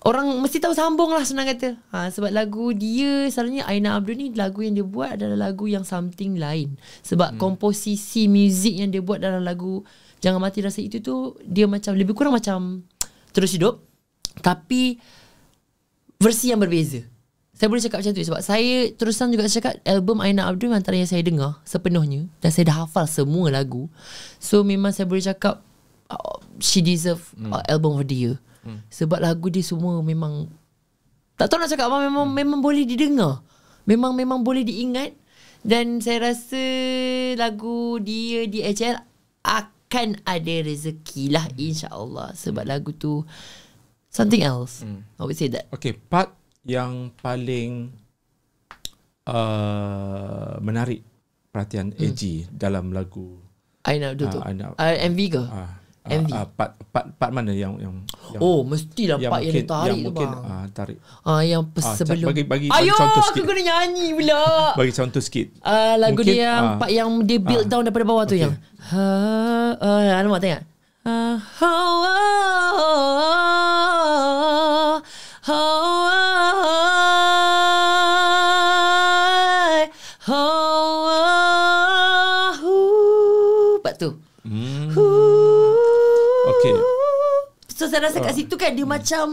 Orang mesti tahu sambung lah senang kata. Ha, sebab lagu dia, selalunya Aina Abdul ni lagu yang dia buat adalah lagu yang something lain. Sebab hmm. komposisi muzik yang dia buat dalam lagu Jangan Mati Rasa Itu tu, dia macam lebih kurang macam terus hidup. Tapi versi yang berbeza. Saya boleh cakap macam tu sebab saya terusan juga cakap album Aina Abdul antara yang saya dengar sepenuhnya dan saya dah hafal semua lagu. So memang saya boleh cakap uh, she deserve hmm. uh, album of the year. Hmm. Sebab lagu dia semua memang tak tahu nak cakap apa memang hmm. memang boleh didengar. Memang memang boleh diingat dan saya rasa lagu dia di HL akan ada rezeki lah hmm. insya sebab hmm. lagu tu something else. Hmm. I would say that. Okay, part yang paling uh, menarik perhatian hmm. AG dalam lagu I know do uh, tu. Uh, MV ke? Uh. MV uh, uh, part, part part mana yang yang, yang oh mesti lah part yang tarik yang mungkin uh, tarik uh, yang ah, sebelum uh, bagi bagi, bagi Ayuh, contoh sikit aku kena nyanyi pula bagi contoh sikit uh, lagu mungkin, dia yang uh, part yang dia build uh, down daripada bawah tu yang ha uh, uh, nama tengok uh, ha oh, oh, oh, oh, oh, oh, oh, oh, kat situ kan dia hmm. macam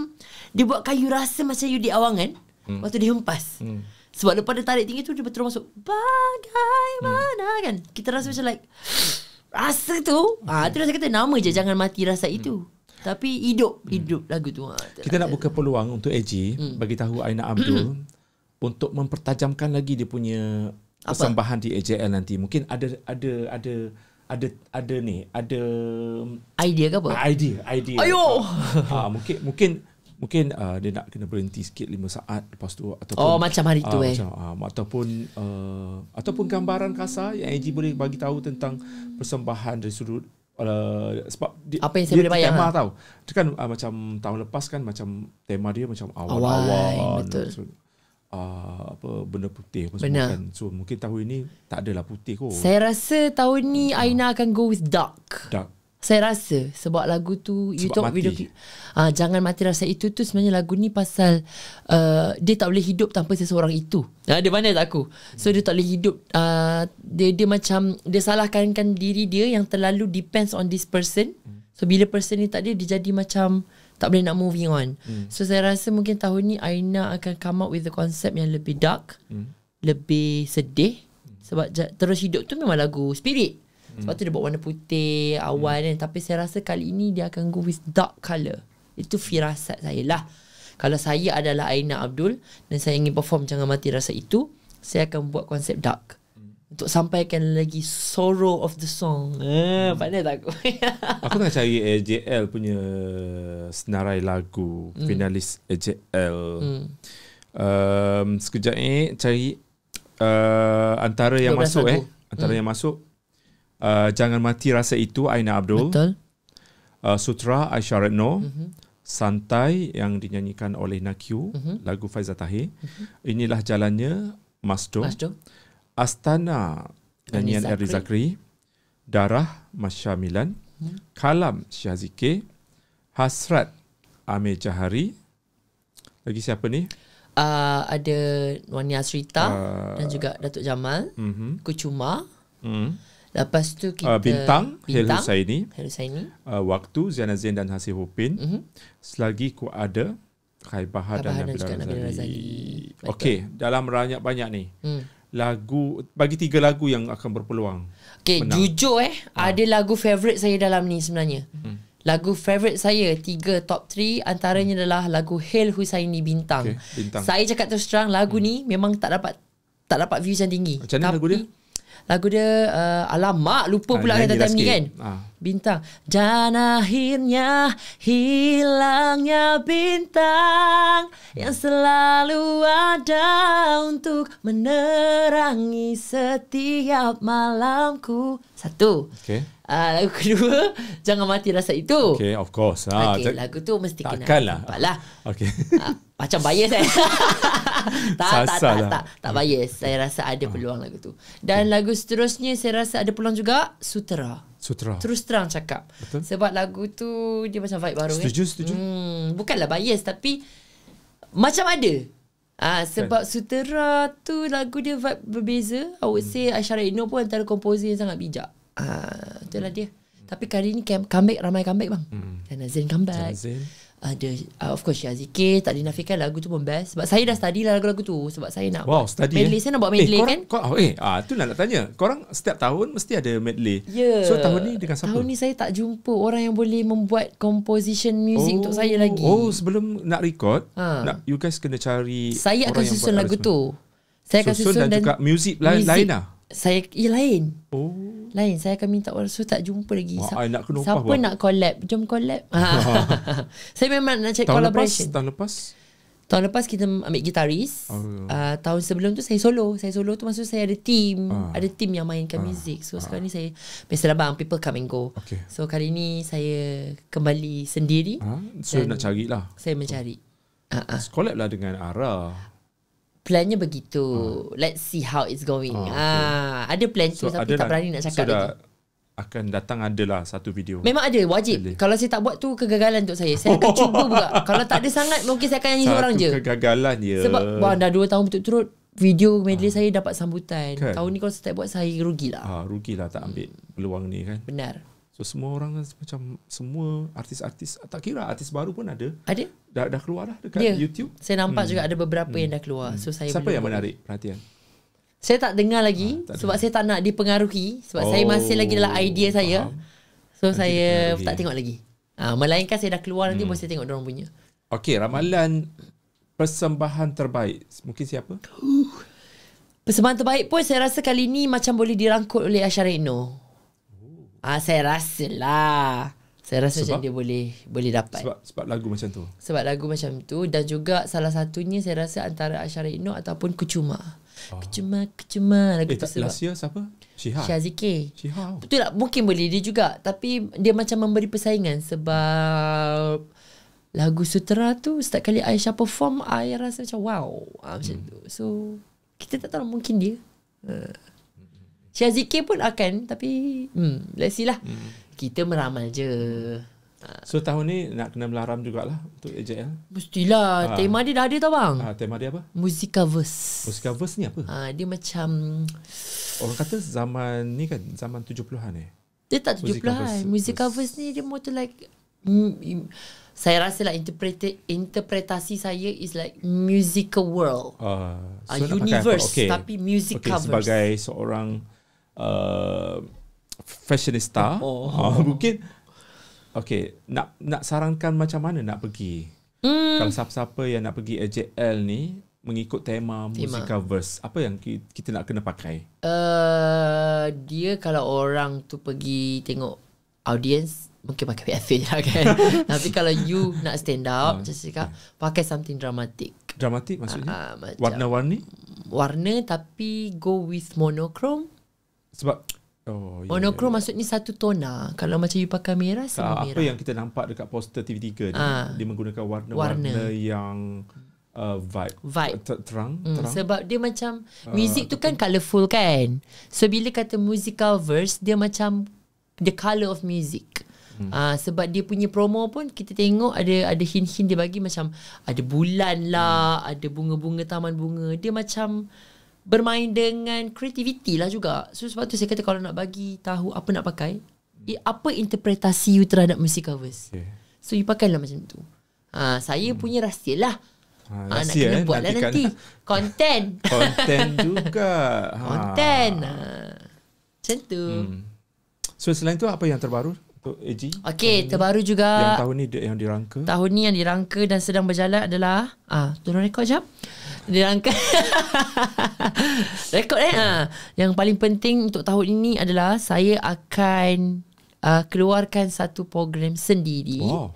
dia buat kayu rasa macam you di awangan hmm. waktu dihempas. Hmm. Sebab lepas dia tarik tinggi tu dia betul masuk bagaimana hmm. kan? Kita rasa macam like rasa tu. Ah, hmm. Ah tu rasa kata nama je jangan mati rasa itu. Hmm. Tapi hidup hmm. hidup hmm. lagu ah, tu. Kita nak buka peluang untuk AJ hmm. bagi tahu Aina Abdul untuk mempertajamkan lagi dia punya persembahan di AJL nanti. Mungkin ada ada ada ada ada ni ada idea ke apa idea idea ayo ha, ha, mungkin mungkin mungkin uh, dia nak kena berhenti sikit 5 saat lepas tu ataupun oh macam hari uh, tu eh macam uh, ataupun uh, ataupun gambaran kasar yang AG boleh bagi tahu tentang persembahan dari sudut uh, sebab dia, apa yang saya boleh bayang tema ha? tahu kan uh, macam tahun lepas kan macam tema dia macam awal-awal. betul uh, apa benda putih apa semua kan. So mungkin tahun ini tak adalah putih kot. Saya rasa tahun ni uh, Aina akan go with dark. Dark. Saya rasa sebab lagu tu you talk mati. video uh, jangan mati rasa itu tu sebenarnya lagu ni pasal uh, dia tak boleh hidup tanpa seseorang itu. Ha, dia mana tak aku. So dia tak boleh hidup uh, dia dia macam dia salahkankan diri dia yang terlalu depends on this person. Hmm. So bila person ni tak ada dia jadi macam tak boleh nak moving on hmm. So saya rasa mungkin tahun ni Aina akan come up with a concept Yang lebih dark hmm. Lebih sedih hmm. Sebab terus hidup tu memang lagu spirit hmm. Sebab tu dia buat warna putih Awal hmm. kan Tapi saya rasa kali ini Dia akan go with dark colour Itu firasat saya lah Kalau saya adalah Aina Abdul Dan saya ingin perform Jangan mati rasa itu Saya akan buat konsep dark hmm untuk sampaikan lagi sorrow of the song. Eh, hmm. tak aku. aku tengah cari AJL punya senarai lagu hmm. finalis AJL. Hmm. Um, sekejap ni eh, cari uh, antara yang masuk eh. Antara hmm. yang masuk. Uh, Jangan Mati Rasa Itu Aina Abdul. Betul. Uh, Sutra Aisyah Retno. mm Santai yang dinyanyikan oleh Nakyu. Mm-hmm. Lagu Faizah Tahir. Mm-hmm. Inilah Jalannya Masdo. Masdo. Astana Danian Erli Zakri, Darah Masya Milan, hmm. Kalam Syazike, Hasrat Amir Jahari. Lagi siapa ni? Uh, ada Wania Srita uh, ah. dan juga Datuk Jamal, mm-hmm. Kucuma. Mm. Lepas tu kita uh, Bintang, Bintang Hel Husaini, Hel Husaini. Uh, Waktu Ziana Zain dan Hasil Hupin mm-hmm. Selagi ku ada Khai Bahar dan, dan Nabila Razali, Okey Dalam ranyak banyak ni mm lagu bagi tiga lagu yang akan berpeluang. Okay, jujur eh, ha. ada lagu favorite saya dalam ni sebenarnya. Hmm. Lagu favorite saya tiga top 3 antaranya hmm. adalah lagu Hail Husaini Bintang. Okay, bintang. Saya cakap terus terang lagu hmm. ni memang tak dapat tak dapat views yang tinggi. Macam mana lagu dia? lagu dia uh, alamak lupa pula ah, kata time ni kan ah. bintang dan akhirnya hilangnya bintang yang selalu ada untuk menerangi setiap malamku satu okay. uh, ah, lagu kedua jangan mati rasa itu okay of course ha, okay, lagu tu mesti kena lah. lah okay uh, macam bias kan tak, tak, tak, tak, lah. tak Tak bias Saya rasa ada hmm. peluang lagu tu Dan hmm. lagu seterusnya Saya rasa ada peluang juga Sutera Sutera Terus terang cakap Betul Sebab lagu tu Dia macam vibe baru eh. Setuju, kan? setuju hmm, Bukanlah bias Tapi Macam ada Ah ha, sebab right. sutera tu lagu dia vibe berbeza. I would hmm. say Aisyah Ino pun antara komposer yang sangat bijak. Ah ha, itulah dia. Tapi kali ni comeback ramai comeback bang. Mm. Kan, Zain comeback. Kan, Zain ada uh, of course Syazike tak dinafikan lagu tu pun best sebab saya dah study lah lagu-lagu tu sebab saya nak wow, study medley eh. saya nak buat eh, medley eh, korang, kan korang, eh ah, tu nak, nak tanya korang setiap tahun mesti ada medley yeah. so tahun ni dengan siapa tahun ni saya tak jumpa orang yang boleh membuat composition music oh, untuk saya lagi oh sebelum nak record ha. nak, you guys kena cari saya akan susun lagu tu saya akan susun, susun dan, dan, juga music, music. lain, lain lah saya ya lain. Oh. Lain saya akan minta orang suruh tak jumpa lagi. Ma, Sa- nak kena siapa nak collab? Jom collab. Ha. saya memang nak cari collaboration. Lepas, tahun lepas Tahun lepas kita ambil gitaris. Oh. Uh, tahun sebelum tu saya solo. Saya solo tu maksud saya ada team, uh. ada team yang mainkan uh. music. So uh. sekarang ni saya biasalah bang people come and go. Okay. So kali ni saya kembali sendiri. Uh. So nak carilah. Saya mencari. Ha uh-huh. ah. lah dengan Ara plannya begitu. Hmm. Let's see how it's going. Oh, ah, okay. Ah, ada plan so, tapi adalah, tak berani nak cakap so dah akan datang adalah satu video. Memang ada wajib. Really. Kalau saya tak buat tu kegagalan untuk saya. Saya akan cuba buat. Kalau tak ada sangat mungkin saya akan nyanyi seorang je. Kegagalan dia. Ya. Sebab wah, dah dua tahun betul-betul video medley ha. saya dapat sambutan. Kan? Tahun ni kalau saya tak buat saya rugilah. Ah, ha, rugilah tak ambil hmm. peluang ni kan. Benar. So semua orang kan macam semua artis-artis tak kira artis baru pun ada. Ada? Dah dah keluar lah dekat yeah. YouTube. Saya nampak hmm. juga ada beberapa hmm. yang dah keluar. Hmm. So saya Siapa yang menarik ini. perhatian? Saya tak dengar lagi ha, tak sebab dengar. saya tak nak dipengaruhi sebab oh. saya masih lagi dalam idea oh, saya. Faham. So nanti saya tak tengok lagi. Ah ha, melainkan saya dah keluar nanti hmm. boleh saya tengok dia orang punya. Okey, ramalan persembahan terbaik. Mungkin siapa? Uh. Persembahan terbaik pun saya rasa kali ni macam boleh dirangkul oleh Asharino. Ah saya rasa lah. Saya rasa sebab? macam dia boleh boleh dapat. Sebab sebab lagu macam tu. Sebab lagu macam tu dan juga salah satunya saya rasa antara Ashara Ino ataupun Kucuma. Oh. Ah. Kucuma Kucuma lagu eh, tu sebab. Last siapa? Syihah. Syihah Zikir. Syihah. Oh. Betul tak? Mungkin boleh dia juga. Tapi dia macam memberi persaingan sebab lagu sutera tu setiap kali Aisyah perform, Aisyah rasa macam wow. Ah, macam hmm. tu. So, kita tak tahu mungkin dia. Uh. Syah Zikir pun akan Tapi hmm, Let's see lah hmm. Kita meramal je So tahun ni Nak kena melaram jugalah Untuk AJL Mestilah ha. Tema dia dah ada tau bang ha, Tema dia apa? Musical verse Musical verse ni apa? Ha, dia macam Orang kata zaman ni kan Zaman tujuh an eh Dia tak tujuh an Musical verse, ni Dia more like mm, saya rasa lah interpretasi saya is like musical world. Uh, so a universe okay. tapi music okay, covers. Sebagai seorang uh, fashionista oh. uh, mungkin okay nak nak sarankan macam mana nak pergi mm. kalau siapa-siapa yang nak pergi AJL ni mengikut tema, tema. musical verse apa yang kita nak kena pakai uh, dia kalau orang tu pergi tengok audience mungkin pakai BFA je lah kan tapi kalau you nak stand out ah. macam uh, cakap pakai something dramatic dramatic maksudnya uh, warna-warni warna tapi go with monochrome sebab Oh, monokrom ya, oh, ya, yeah. maksudnya satu tona. Lah. Kalau macam you pakai merah, semua apa merah. Apa yang kita nampak dekat poster TV3 ni, ha. dia menggunakan warna-warna warna. yang uh, vibe. Vibe. Terang, hmm. terang. Sebab dia macam, ah, music uh, tu kan colourful kan? So, bila kata musical verse, dia macam the colour of music. Hmm. Uh, sebab dia punya promo pun kita tengok ada ada hint-hint dia bagi macam ada bulan lah, hmm. ada bunga-bunga taman bunga. Dia macam bermain dengan creativity lah juga. So sebab tu saya kata kalau nak bagi tahu apa nak pakai, eh, apa interpretasi you terhadap music covers. Okay. So you pakailah macam tu. Ha, saya hmm. punya rahsia lah. Ha, ha rahsia nak kena eh, buat lah nanti. Content. Content juga. Ha. Content. Ha. Macam tu. Hmm. So selain tu apa yang terbaru untuk AG? Okay, terbaru ini? juga. Yang tahun ni yang dirangka. Tahun ni yang dirangka dan sedang berjalan adalah, ah, ha, turun rekod jap. Dia rangkai Rekod eh ha. Yang paling penting Untuk tahun ini adalah Saya akan uh, Keluarkan satu program Sendiri Wow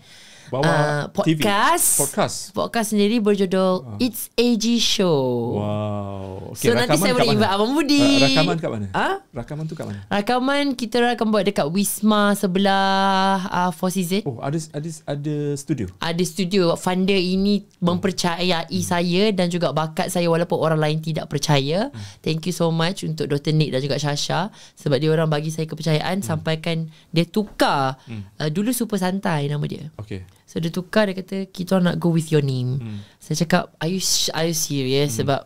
Bawa uh, podcast, TV. podcast Podcast sendiri berjudul uh. It's AG Show Wow okay, So nanti saya boleh invite Abang Budi uh, Rakaman kat mana? Huh? Ha? Rakaman tu kat mana? Rakaman kita akan buat dekat Wisma sebelah uh, Four Seasons Oh ada, ada, ada studio? Ada studio Funder ini hmm. mempercayai hmm. saya Dan juga bakat saya Walaupun orang lain tidak percaya hmm. Thank you so much Untuk Dr. Nick dan juga Shasha Sebab dia orang bagi saya kepercayaan hmm. Sampaikan dia tukar hmm. uh, Dulu Super Santai nama dia Okay So dia tukar Dia kata Kita nak go with your name hmm. Saya cakap Are you, are you serious hmm. Sebab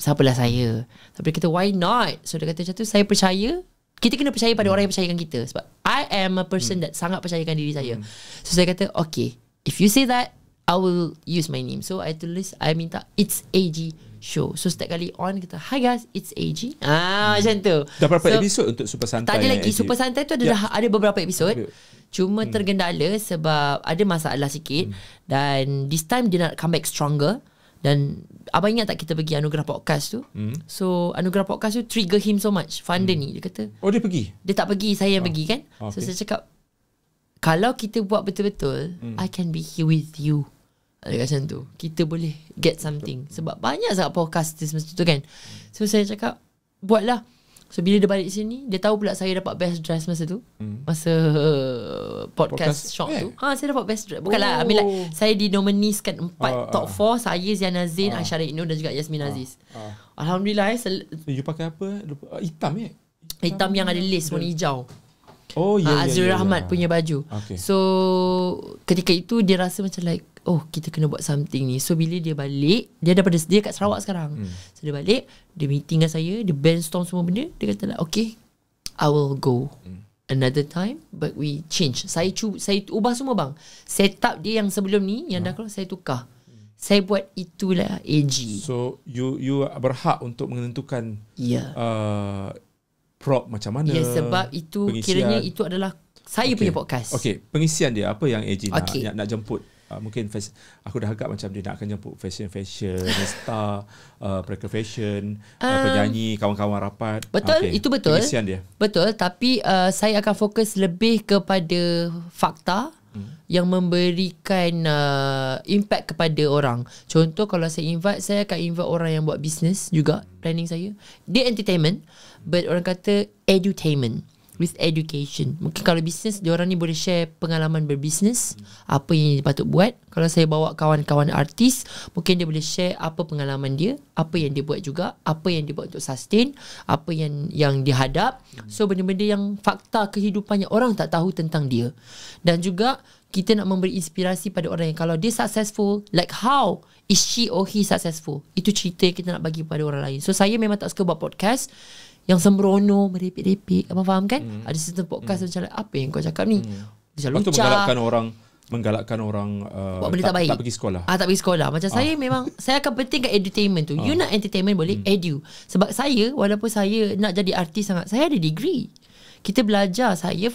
Siapalah saya Tapi kita Why not So dia kata macam tu Saya percaya Kita kena percaya pada hmm. orang yang percayakan kita Sebab I am a person hmm. that Sangat percayakan diri saya hmm. So saya kata Okay If you say that I will use my name So I tulis I minta It's AG show So setiap kali on Kita Hi guys It's AG Ah hmm. Macam tu Dah berapa so, episod Untuk Super Santai Tak ada lagi eh, AG. Super Santai tu ada, yeah. dah, ada beberapa episod Cuma hmm. tergendala sebab ada masalah sikit hmm. dan this time dia nak come back stronger dan Abang ingat tak kita pergi Anugerah Podcast tu? Hmm. So, Anugerah Podcast tu trigger him so much. Funder hmm. ni, dia kata. Oh, dia pergi? Dia tak pergi, saya yang oh. pergi kan? Oh, so, okay. saya cakap, kalau kita buat betul-betul, hmm. I can be here with you. Ada macam tu. Kita boleh get something. Sebab banyak sangat podcast semasa tu kan? So, saya cakap, buatlah. So bila dia balik sini Dia tahu pula saya dapat best dress masa tu hmm. Masa uh, podcast, podcast shock yeah. tu ha, Saya dapat best dress Bukanlah oh. I mean like, oh. Saya dinominiskan empat uh, top ah. four Saya Ziana Zain uh. Aisyah Reino Dan juga Yasmin uh. Aziz uh. Alhamdulillah eh, eh, You pakai apa? Uh, hitam ya? Eh? Hitam, hitam yang ada lace warna hijau Oh, yeah, ya, uh, ya, Azrul yeah, yeah, Rahmat yeah. punya baju. Okay. So ketika itu dia rasa macam like oh kita kena buat something ni. So bila dia balik, dia ada pada dia kat Sarawak sekarang. Hmm. So dia balik, dia meeting dengan saya, dia brainstorm semua benda, dia kata like okay, I will go. Hmm. Another time But we change Saya cuba saya ubah semua bang set up dia yang sebelum ni Yang ha. dah ah. keluar Saya tukar Saya buat itulah AG So you you berhak Untuk menentukan yeah. Uh, prop macam mana. Ya, sebab itu pengisian. kiranya itu adalah saya okay. punya podcast. Okey, pengisian dia apa yang AJ okay. nak, nak nak jemput uh, mungkin fas- aku dah agak macam dia nak akan jemput fashion fashion star uh, fashion uh, ah. penyanyi kawan-kawan rapat. Betul, okay. itu betul. Pengisian dia. Betul, tapi uh, saya akan fokus lebih kepada fakta hmm. yang memberikan uh, impact kepada orang. Contoh kalau saya invite, saya akan invite orang yang buat bisnes juga planning saya. Dia entertainment but orang kata edutainment with education. Mungkin kalau bisnes, orang ni boleh share pengalaman berbisnes, apa yang dia patut buat. Kalau saya bawa kawan-kawan artis, mungkin dia boleh share apa pengalaman dia, apa yang dia buat juga, apa yang dia buat untuk sustain, apa yang yang dihadap. So, benda-benda yang fakta kehidupannya orang tak tahu tentang dia. Dan juga, kita nak memberi inspirasi pada orang yang kalau dia successful, like how is she or he successful? Itu cerita yang kita nak bagi pada orang lain. So, saya memang tak suka buat podcast yang sembrono merepek-repek apa faham kan hmm. ada sesuatu podcast hmm. macam apa yang kau cakap ni hmm. macam lucah menggalakkan orang menggalakkan orang uh, Buat benda tak, tak, baik. tak pergi sekolah ah tak pergi sekolah macam ah. saya memang saya akan pentingkan entertainment tu ah. you nak entertainment boleh hmm. edu sebab saya walaupun saya nak jadi artis sangat saya ada degree kita belajar saya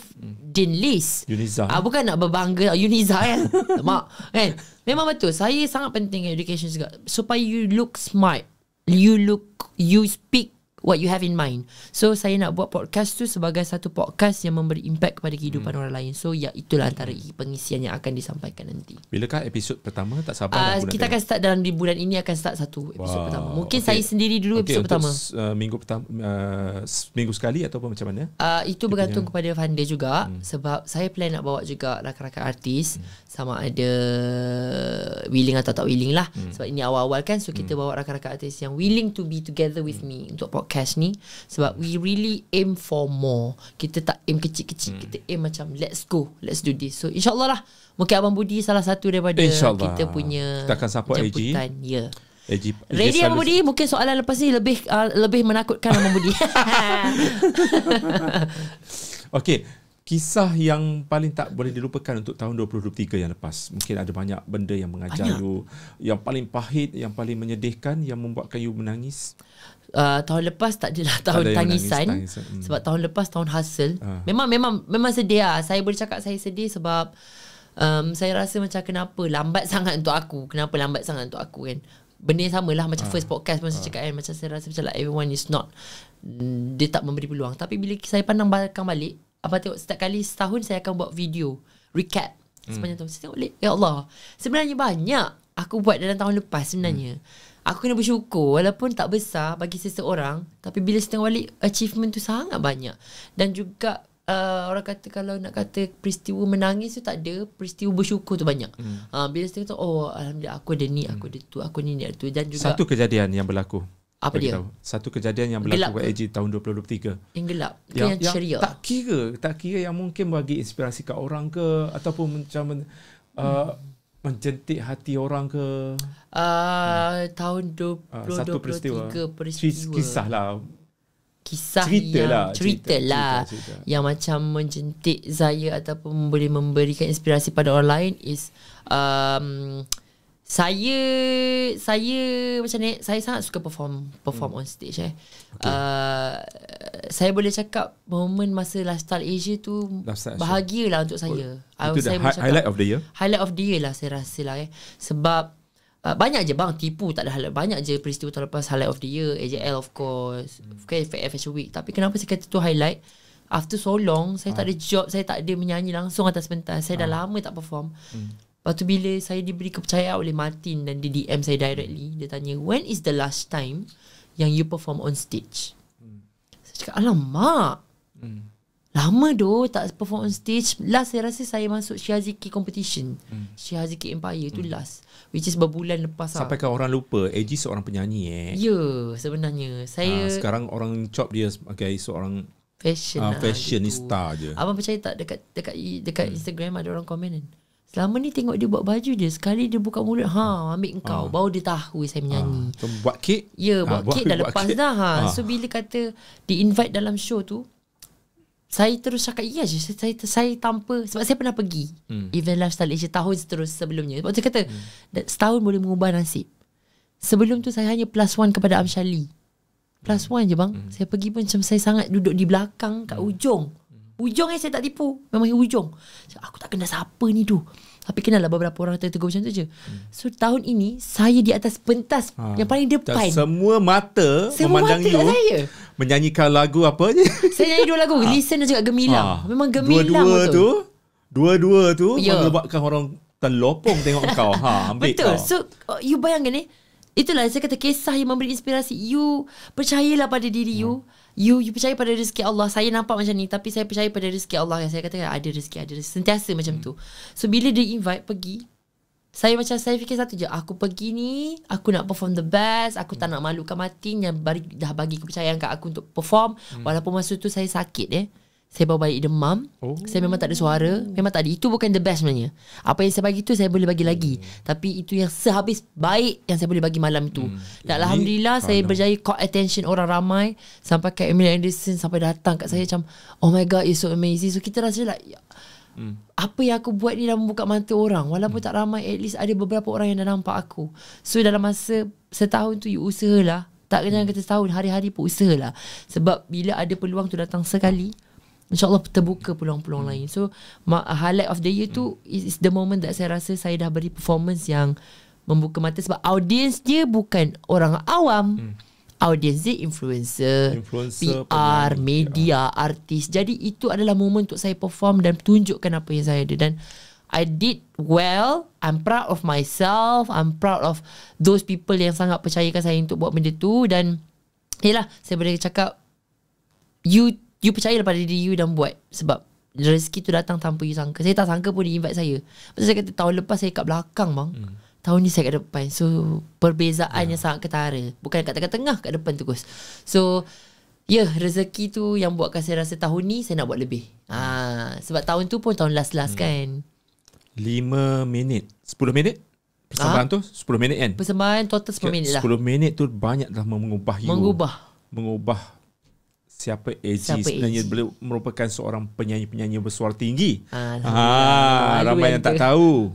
Din Liz Uniza ah, eh? bukan nak berbangga Uniza kan mak kan memang betul saya sangat penting education juga supaya you look smart you look you speak what you have in mind. So saya nak buat podcast tu sebagai satu podcast yang memberi impact kepada kehidupan hmm. orang lain. So ya itulah antara pengisian yang akan disampaikan nanti. Bilakah episod pertama? Tak sabar uh, kita akan start dalam di bulan ini akan start satu episod wow. pertama. Mungkin okay. saya sendiri dulu okay, episod untuk pertama. uh, minggu pertama uh, minggu sekali ataupun macam mana? Uh, itu dia bergantung punya. kepada funder juga hmm. sebab saya plan nak bawa juga rakan-rakan artis hmm. sama ada willing atau tak willing lah hmm. sebab ini awal-awal kan so kita hmm. bawa rakan-rakan artis yang willing to be together with hmm. me untuk podcast podcast ni sebab we really aim for more. Kita tak aim kecil-kecil. Hmm. Kita aim macam let's go, let's do this. So insyaallah lah mungkin abang Budi salah satu daripada InsyaAllah. kita punya kita akan support AG. Ya. AG, AG Ready Abang Budi? Mungkin soalan lepas ni lebih uh, lebih menakutkan Abang Budi. okay. Kisah yang paling tak boleh dilupakan untuk tahun 2023 yang lepas. Mungkin ada banyak benda yang mengajar banyak. you. Yang paling pahit, yang paling menyedihkan, yang membuatkan you menangis. Uh, tahun lepas tak adalah tahun ada tangisan, tangisan. tangisan. Hmm. sebab tahun lepas tahun hustle. Uh. Ah. Memang memang memang sedih lah. Saya boleh cakap saya sedih sebab um, saya rasa macam kenapa lambat sangat untuk aku? Kenapa lambat sangat untuk aku kan? Benda yang samalah macam uh. first podcast pun uh. saya cakap kan macam saya rasa macam like everyone is not dia tak memberi peluang. Tapi bila saya pandang balik balik, apa tengok setiap kali setahun saya akan buat video recap hmm. Sepanjang tahun Saya tengok Ya Allah Sebenarnya banyak Aku buat dalam tahun lepas Sebenarnya hmm. Aku kena bersyukur walaupun tak besar bagi seseorang tapi bila setengah balik achievement tu sangat banyak. Dan juga uh, orang kata kalau nak kata peristiwa menangis tu tak ada, peristiwa bersyukur tu banyak. Hmm. Uh, bila setengah tu oh alhamdulillah aku ada ni, aku hmm. ada tu, aku ni ni tu dan juga satu kejadian yang berlaku. Apa dia? Tahu. Satu kejadian yang berlaku pada YG tahun 2023. Yang gelap. Yang, yang ceria. Tak kira. Tak kira yang mungkin bagi inspirasi kat orang ke ataupun macam uh, hmm. Menjentik hati orang ke? Uh, hmm. Tahun 2023 uh, ah, satu peristiwa. peristiwa. Kisah lah. Kisah cerita yang lah. Cerita, cerita, lah. Cerita, cerita, cerita. Yang macam menjentik saya ataupun boleh memberikan inspirasi pada orang lain is... Um, saya saya macam ni saya sangat suka perform perform hmm. on stage eh. Okay. Uh, saya boleh cakap moment masa Lifestyle Asia tu Lifestyle bahagialah Asia. untuk oh, saya. Oh, itu saya the highlight of the year. Highlight of the year lah saya rasa lah eh. Sebab uh, banyak je bang tipu tak ada highlight. Banyak je peristiwa terlepas highlight of the year. AJL of course. Hmm. Okay, Fashion Week. Tapi kenapa saya kata tu highlight? After so long, saya ha. tak ah. ada job, saya tak ada menyanyi langsung atas pentas. Saya ha. dah ah. lama tak perform. Hmm. Lepas tu bila saya diberi kepercayaan oleh Martin dan dia DM saya directly, dia tanya, when is the last time yang you perform on stage? Hmm. Saya cakap, alamak. Hmm. Lama doh tak perform on stage. Last saya rasa saya masuk Shihaziki competition. Hmm. Shihaziki Empire tu hmm. last. Which is berbulan lepas Sampai lah. orang lupa, AG seorang penyanyi eh. Ya, yeah, sebenarnya. saya. Ha, sekarang orang chop dia sebagai seorang fashion, uh, fashionista je. Abang percaya tak dekat dekat dekat hmm. Instagram ada orang komen kan? Selama ni tengok dia buat baju je Sekali dia buka mulut ha ambil kau, ha. Baru dia tahu saya menyanyi ha. Buat kek Ya ha, buat kek dah buat lepas kek. dah ha. ha. So bila kata Di invite dalam show tu saya terus cakap Ya je saya, saya, saya tanpa Sebab saya pernah pergi hmm. Event Lifestyle Asia Tahun seterus sebelumnya Sebab saya kata hmm. Setahun boleh mengubah nasib Sebelum tu saya hanya Plus one kepada Amshali Plus hmm. one je bang hmm. Saya pergi pun macam Saya sangat duduk di belakang Kat hmm. ujung Ujung eh saya tak tipu Memang yang ujung Aku tak kenal siapa ni tu Tapi kenal lah beberapa orang Tengah tegur macam tu je hmm. So tahun ini Saya di atas pentas ha. Yang paling depan tak Semua mata semua Memandang mata you Semua mata saya Menyanyikan lagu apa je Saya nyanyi dua lagu ha. Listen dan juga gemilang ha. Memang gemilang Dua-dua tu, Dua-dua tu yeah. Menyebabkan orang Terlopong tengok kau ha, ambil Betul kau. So oh, you bayangkan ni eh? Itulah saya kata Kisah yang memberi inspirasi You Percayalah pada diri hmm. you You you percaya pada rezeki Allah Saya nampak macam ni Tapi saya percaya pada rezeki Allah Yang saya katakan ada rezeki ada rezeki. Sentiasa macam hmm. tu So bila dia invite pergi Saya macam saya fikir satu je Aku pergi ni Aku nak perform the best Aku hmm. tak nak malukan mati Yang dah bagi kepercayaan kat aku Untuk perform hmm. Walaupun masa tu saya sakit eh hmm. Saya bawa balik demam oh. Saya memang tak ada suara Memang tak ada Itu bukan the best sebenarnya Apa yang saya bagi tu Saya boleh bagi lagi hmm. Tapi itu yang sehabis baik Yang saya boleh bagi malam itu hmm. Dan Alhamdulillah Ini, Saya oh berjaya no. caught attention orang ramai Sampai kat Emily Anderson Sampai datang kat saya Macam Oh my god It's so amazing So kita rasa like lah, ya, Hmm. Apa yang aku buat ni dah membuka mata orang Walaupun hmm. tak ramai At least ada beberapa orang yang dah nampak aku So dalam masa setahun tu You usahalah Tak kena hmm. kata setahun Hari-hari pun usahalah Sebab bila ada peluang tu datang sekali InsyaAllah terbuka peluang-peluang hmm. lain So Highlight of the year tu hmm. Is the moment that saya rasa Saya dah beri performance yang Membuka mata Sebab audience dia Bukan orang awam hmm. Audience dia influencer, influencer PR Media ya. Artis Jadi itu adalah moment Untuk saya perform Dan tunjukkan apa yang saya ada Dan I did well I'm proud of myself I'm proud of Those people yang sangat Percayakan saya untuk buat benda tu Dan Yelah Saya boleh cakap You You percaya pada diri you dan buat Sebab rezeki tu datang tanpa you sangka Saya tak sangka pun dia invite saya Sebab saya kata tahun lepas saya kat belakang bang hmm. Tahun ni saya kat depan So perbezaannya yeah. sangat ketara Bukan kat tengah-tengah kat depan tu Gus So Ya yeah, rezeki tu yang buatkan saya rasa tahun ni Saya nak buat lebih hmm. ah, Sebab tahun tu pun tahun last-last hmm. kan 5 minit 10 minit Persembahan ah? tu 10 minit kan Persembahan total 10 minit lah 10 minit tu banyak dah mengubah you Mengubah Mengubah siapa AG sebenarnya AG? beliau merupakan seorang penyanyi-penyanyi bersuara tinggi. Ha, ramai yang, tak tahu.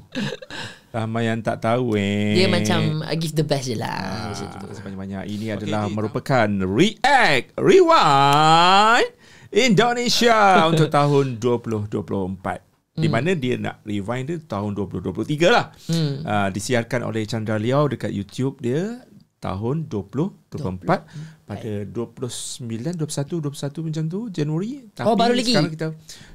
ramai yang tak tahu eh. Dia macam give the best je lah. sebanyak ah, Ini okay, adalah merupakan React Rewind Indonesia untuk tahun 2024. Di hmm. mana dia nak rewind dia tahun 2023 lah. Hmm. Uh, disiarkan oleh Chandra Liao dekat YouTube dia tahun 2024 20. pada 29 21 21 macam tu Januari tapi oh, baru lagi. sekarang kita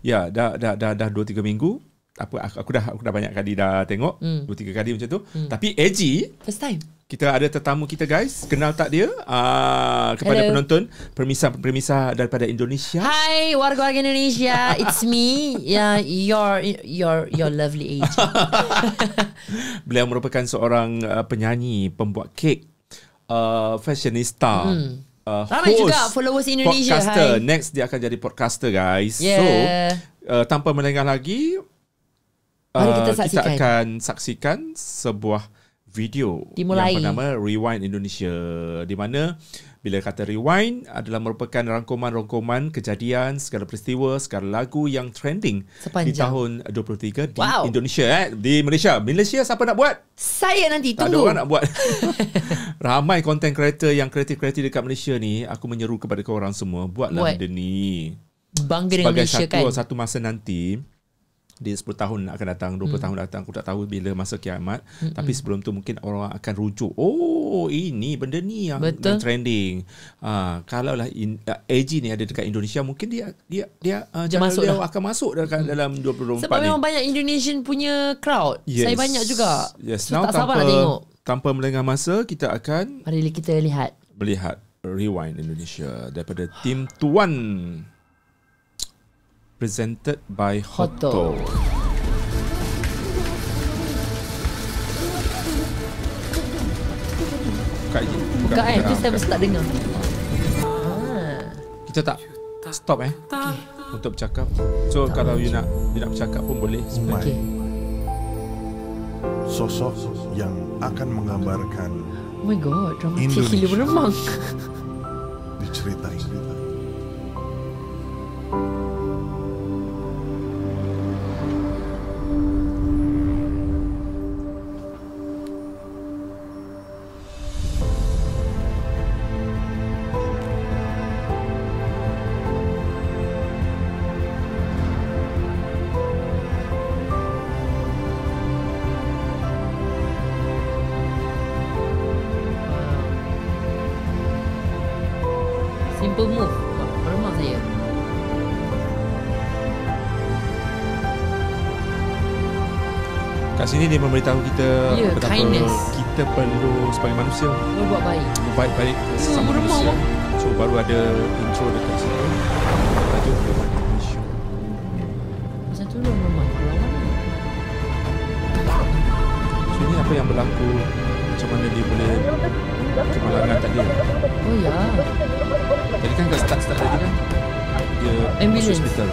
ya dah dah dah dah 2 3 minggu apa aku, aku dah aku dah banyak kali dah tengok mm. 2 3 kali macam tu mm. tapi AG first time kita ada tetamu kita guys kenal tak dia uh, kepada Hello. penonton permisa-permisa daripada Indonesia hi warga warga Indonesia it's me yeah your your your lovely AG beliau merupakan seorang ah, penyanyi pembuat kek uh, fashionista. Mm. Uh, Ramai juga followers Indonesia. Podcaster. Hai. Next dia akan jadi podcaster guys. Yeah. So uh, tanpa melengah lagi uh, kita, kita akan saksikan sebuah video Dimulai. yang bernama Rewind Indonesia di mana bila kata rewind adalah merupakan rangkuman-rangkuman kejadian segala peristiwa segala lagu yang trending Sepanjang. di tahun 23 wow. di Indonesia eh di Malaysia Malaysia siapa nak buat saya nanti tak tunggu tak orang nak buat ramai content creator yang kreatif-kreatif dekat Malaysia ni aku menyeru kepada kau orang semua buatlah buat. benda ni bangga dengan Malaysia satu, kan sebagai satu masa nanti di 10 tahun akan datang 20 hmm. tahun datang aku tak tahu bila masa kiamat hmm. tapi sebelum tu mungkin orang akan rujuk oh ini benda ni yang, yang trending ha, uh, kalau lah AG ni ada dekat Indonesia mungkin dia dia dia, uh, dia masuk dia akan masuk dalam hmm. dalam 2024 sebab ni. memang banyak Indonesian punya crowd yes. saya banyak juga yes. Now, tak tanpa, sabar nak tengok tanpa melengah masa kita akan mari kita lihat melihat rewind Indonesia daripada tim tuan presented by Hotel. Buka je. Buka, buka, buka eh. Tu saya mesti tak dengar. Ah. Kita tak stop eh. Okay. Untuk bercakap. So tak kalau you nak you nak bercakap pun boleh sebenarnya. Okay. Sosok yang akan menggambarkan Oh my god, drama Cili Remang. Diceritain. Diceritain. sini dia memberitahu kita yeah, betapa kindness. kita perlu sebagai manusia berbuat baik berbuat baik sesama yeah, manusia rumah. so baru ada intro dekat sini lah apa yang berlaku macam mana dia boleh kemalangan tadi oh ya jadi kan kat start start tadi kan dia ambulance hospital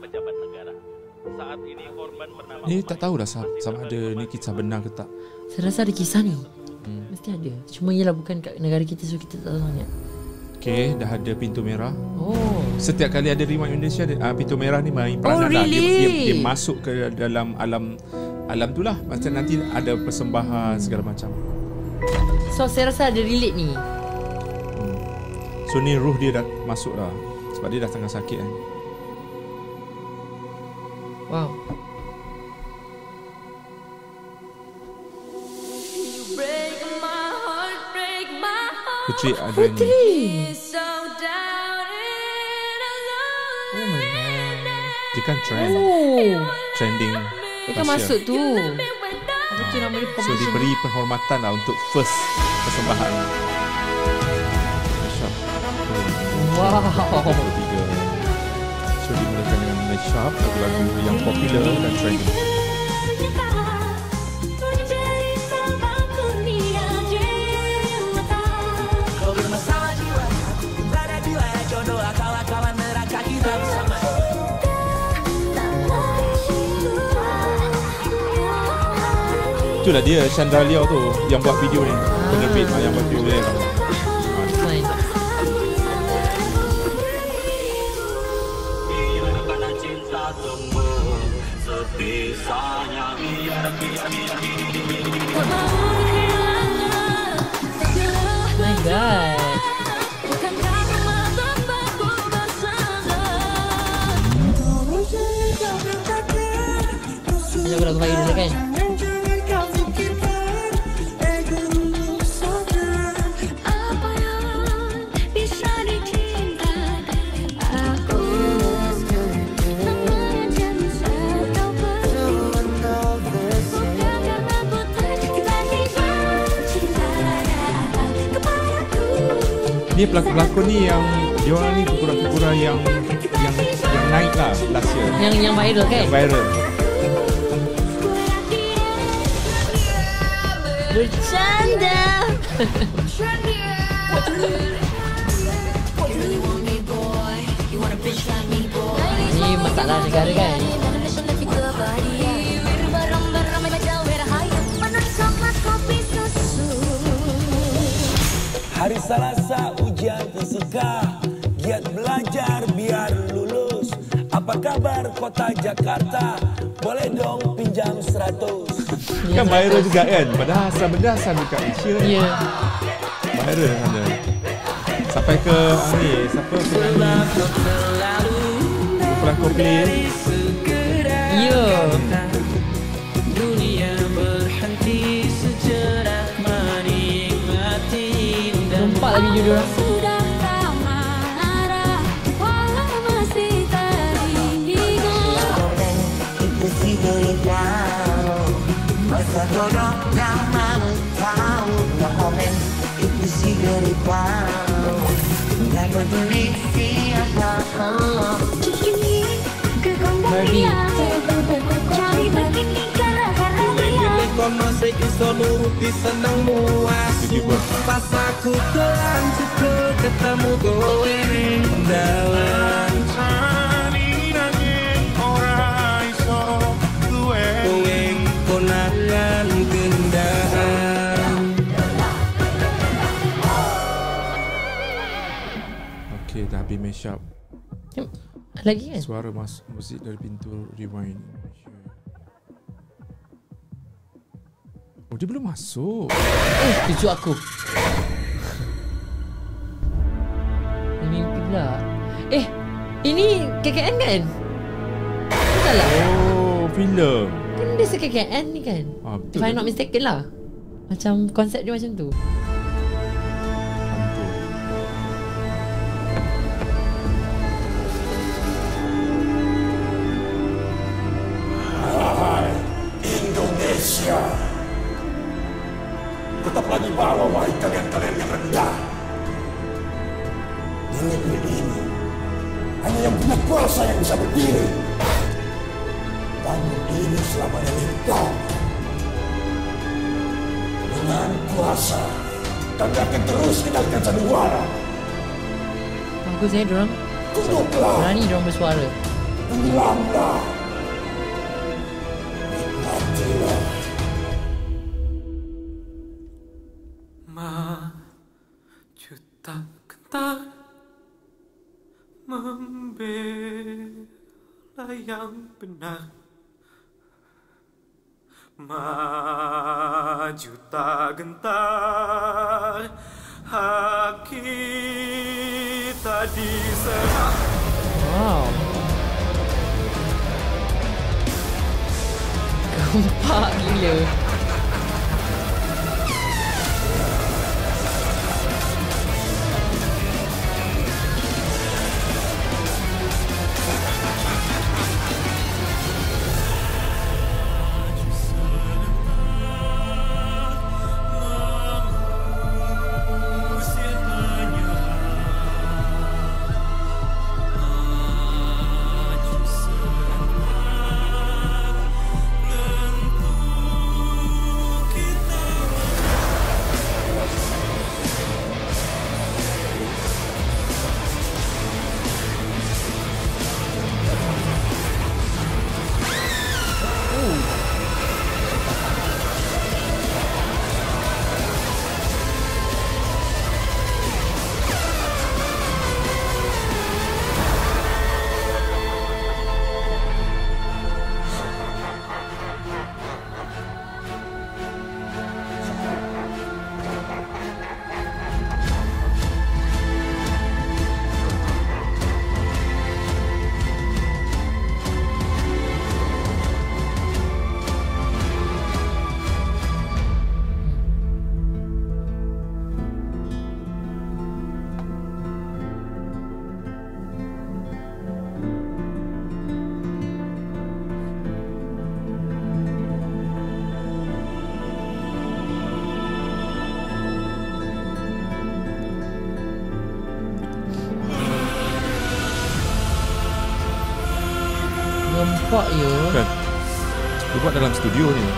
pejabat negara. Saat ini tak tahulah sama, sama ada ni kisah benar ke tak. Saya rasa ada kisah ni. Hmm. Mesti ada. Cuma ialah bukan kat negara kita so kita tak tahu sangat. Okay, dah ada pintu merah. Oh. Setiap kali ada rimat Indonesia, uh, pintu merah ni main peranan oh, lah. really? Dia, dia, dia, masuk ke dalam alam alam tu lah. Macam hmm. nanti ada persembahan segala macam. So, saya rasa ada relate ni. Hmm. So, ni ruh dia dah masuk lah. Sebab dia dah tengah sakit kan. Eh. Wow. Putri ada Putri. Oh my god. Dia kan trend. Oh. Trending. Dia kan masuk tu. Apa tu So diberi penghormatan lah untuk first persembahan. Wow. Wow. Sharp lagu-lagu yang popular dan trending. Itulah dia Chandra Liao tu yang buat video ni. Penerbit lah yang buat video dia. good. Ini lagu lagu Melayu dulu kan? ni pelakon-pelakon ni yang dia orang ni figura-figura yang yang yang naik lah last year. Yang yang viral kan? Yang viral. Bercanda. Ini masalah negara kan? Hari Selasa ujian fisika Giat belajar biar lulus Apa kabar kota Jakarta Boleh dong pinjam seratus yeah. Kan viral juga kan Padahal asal-asal dekat Malaysia Ya yeah. Viral ada Sampai ke Ani Siapa penyanyi Pelan kopi yeah. Hmm. lagi judulnya Birdie. Kau masih bisa nuruti senangmu asu Pas aku telan suku ketemu kowe Dalam cani nangin ora iso Kowe kowe konangan gendaan Okay, dah habis Lagi kan? Suara mas muzik dari pintu rewind. Oh, dia belum masuk. Eh, kejut aku. Ini pula. Eh, ini KKN kan? Bukanlah. Oh, filem. Kan dia KKN ni kan? Ah, betul. If I'm not mistaken lah. Macam konsep dia macam tu. membawa wanita yang terlihat rendah. Nenek ini hanya yang punya kuasa yang bisa berdiri. Dan ini selamanya lintang. Dengan kuasa, kami akan terus kendalikan sandiwara. Bagusnya, eh, Dorang. Tutuplah. Berani Dorang bersuara. Tenggelamlah. tak membela yang benar Maju tak gentar Hak kita diserah Wow Gempak gila 主流。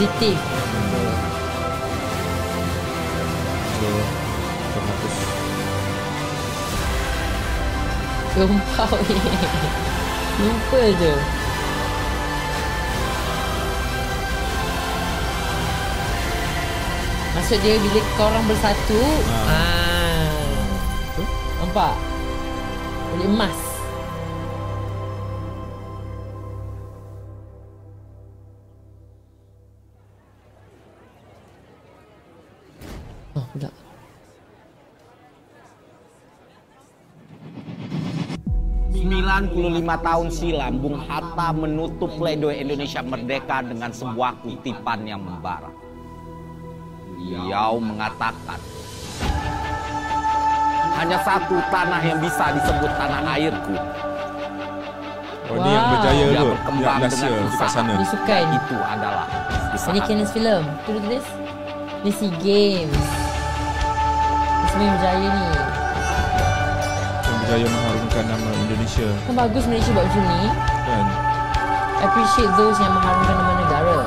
positif. Lumpau ni. Lupa je. Maksud dia bila korang bersatu. Ah. Ah. Nampak? Boleh emas. lima tahun silam, Bung Hatta menutup pledoi Indonesia Merdeka dengan sebuah kutipan yang membara. Beliau mengatakan, hanya satu tanah yang bisa disebut tanah airku. Oh, wow. yang berjaya Dia tu. berkembang yang dengan usaha. Sana. suka itu adalah usaha. Ini Film. Games. berjaya ni. berjaya mengharumkan nama Indonesia. Kan bagus Malaysia buat macam ni. Kan. Appreciate those yang mengharumkan nama negara.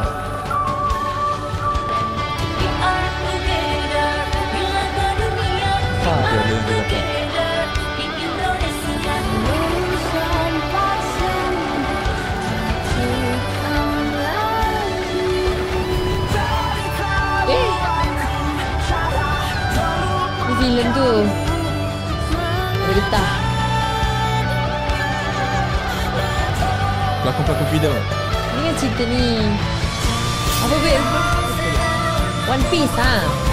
Ha, eh, Film tu Bergetah Pelakon pelakon freedom Ini cerita ni Apa bit One Piece ha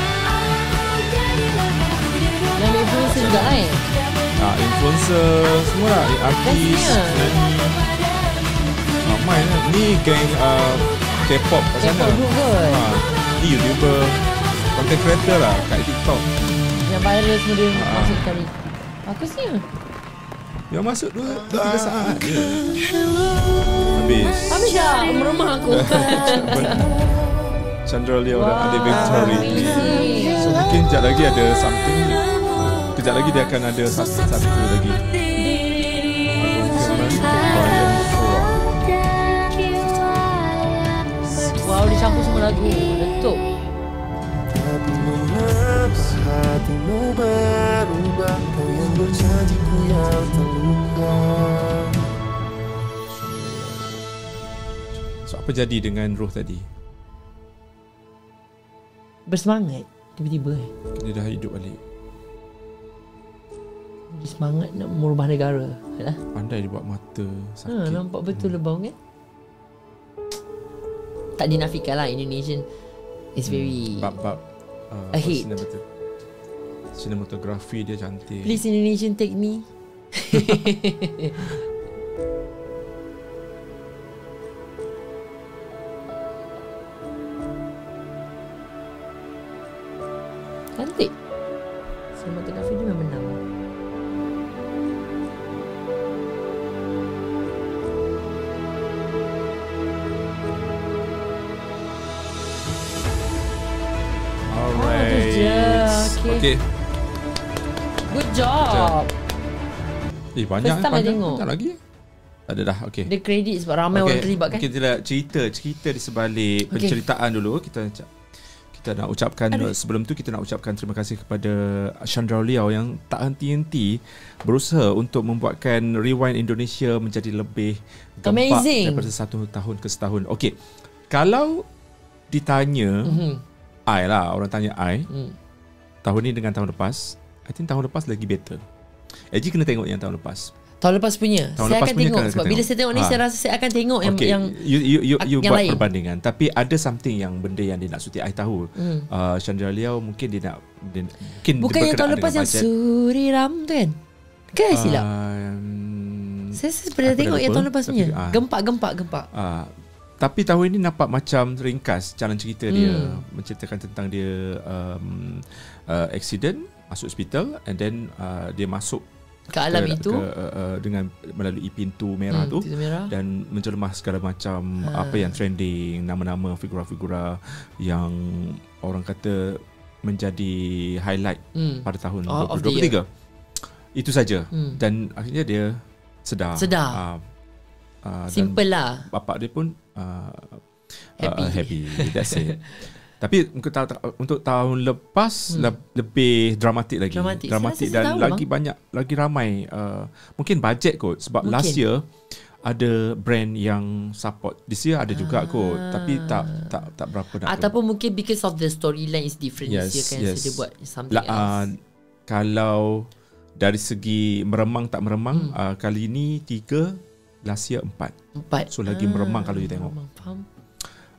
influencer juga kan eh? ah, Influencer semua lah Artis Nani Ramai lah Ni gang uh, K-pop kat sana K-pop juga. kot ah, Ni YouTuber Content creator lah kat TikTok Yang viral semua dia ah. masuk sekali Bagusnya yang masuk dua, dua tiga saat je. Habis. Habis dah merumah aku. Chandra Leo dah ada victory. So mungkin sekejap lagi ada something kejap lagi dia akan ada satu, satu lagi. Wow, dia campur semua lagu. Letup. Hatimu berubah Kau So apa jadi dengan Ruh tadi? Bersemangat Tiba-tiba eh? Dia dah hidup balik semangat nak merubah negara ya? Pandai dia buat mata ha, sakit ha, Nampak betul hmm. lebang kan Tak dinafikan lah Indonesian is hmm. very hmm. bab, bab, uh, Ahead Sinematografi dia cantik Please Indonesian take me Eh banyak First time eh, panjang, lagi Tak ada dah okay. The credit sebab ramai okay. orang terlibat kan Kita nak cerita Cerita di sebalik okay. Penceritaan dulu Kita nak kita nak ucapkan Aduh. sebelum tu kita nak ucapkan terima kasih kepada Chandra Liao yang tak henti-henti berusaha untuk membuatkan Rewind Indonesia menjadi lebih gempak Amazing. daripada satu tahun ke setahun. Okey. Kalau ditanya mm-hmm. I lah, orang tanya I mm. tahun ni dengan tahun lepas, I think tahun lepas lagi better. Eji kena tengok yang tahun lepas. Tahun lepas punya. Tahun saya lepas akan punya tengok sebab bila saya tengok ni ha. saya rasa saya akan tengok yang okay. yang you you you, you yang buat lain. perbandingan tapi ada something yang benda yang dia nak suti I tahu. Hmm. Uh, Chandra Liao mungkin dia nak dia, mungkin Bukan yang tahun lepas yang Suri Ram tu kan. Ke uh, silap. Um, saya saya pernah tengok lupa, yang tahun lepas punya. Ah. gempak gempak ah, gempak. tapi tahun ini nampak macam ringkas jalan cerita hmm. dia menceritakan tentang dia um, uh, accident masuk hospital and then uh, dia masuk ke alam ke, itu ke, uh, uh dengan melalui pintu merah hmm, tu pintu merah. dan menjelmah segala macam ha. apa yang trending nama-nama figura-figura yang orang kata menjadi highlight hmm. pada tahun of 2023 the itu saja hmm. dan akhirnya dia sedar sedar uh, uh, simple lah bapak dia pun uh, happy. Uh, happy that's it Tapi untuk tahun, untuk tahun lepas hmm. lebih dramatik lagi. Dramatik, dramatik dan lagi bang. banyak lagi ramai uh, mungkin bajet kot sebab mungkin. last year ada brand yang support. di sini ada juga ah. kot tapi tak tak tak berapa nak. Atau mungkin because of the storyline is different yes, this year kan yes. so dia buat something La, ah, else. Uh, kalau dari segi meremang tak meremang hmm. uh, kali ini tiga last year empat. Empat. So lagi ah. meremang kalau you tengok. Faham.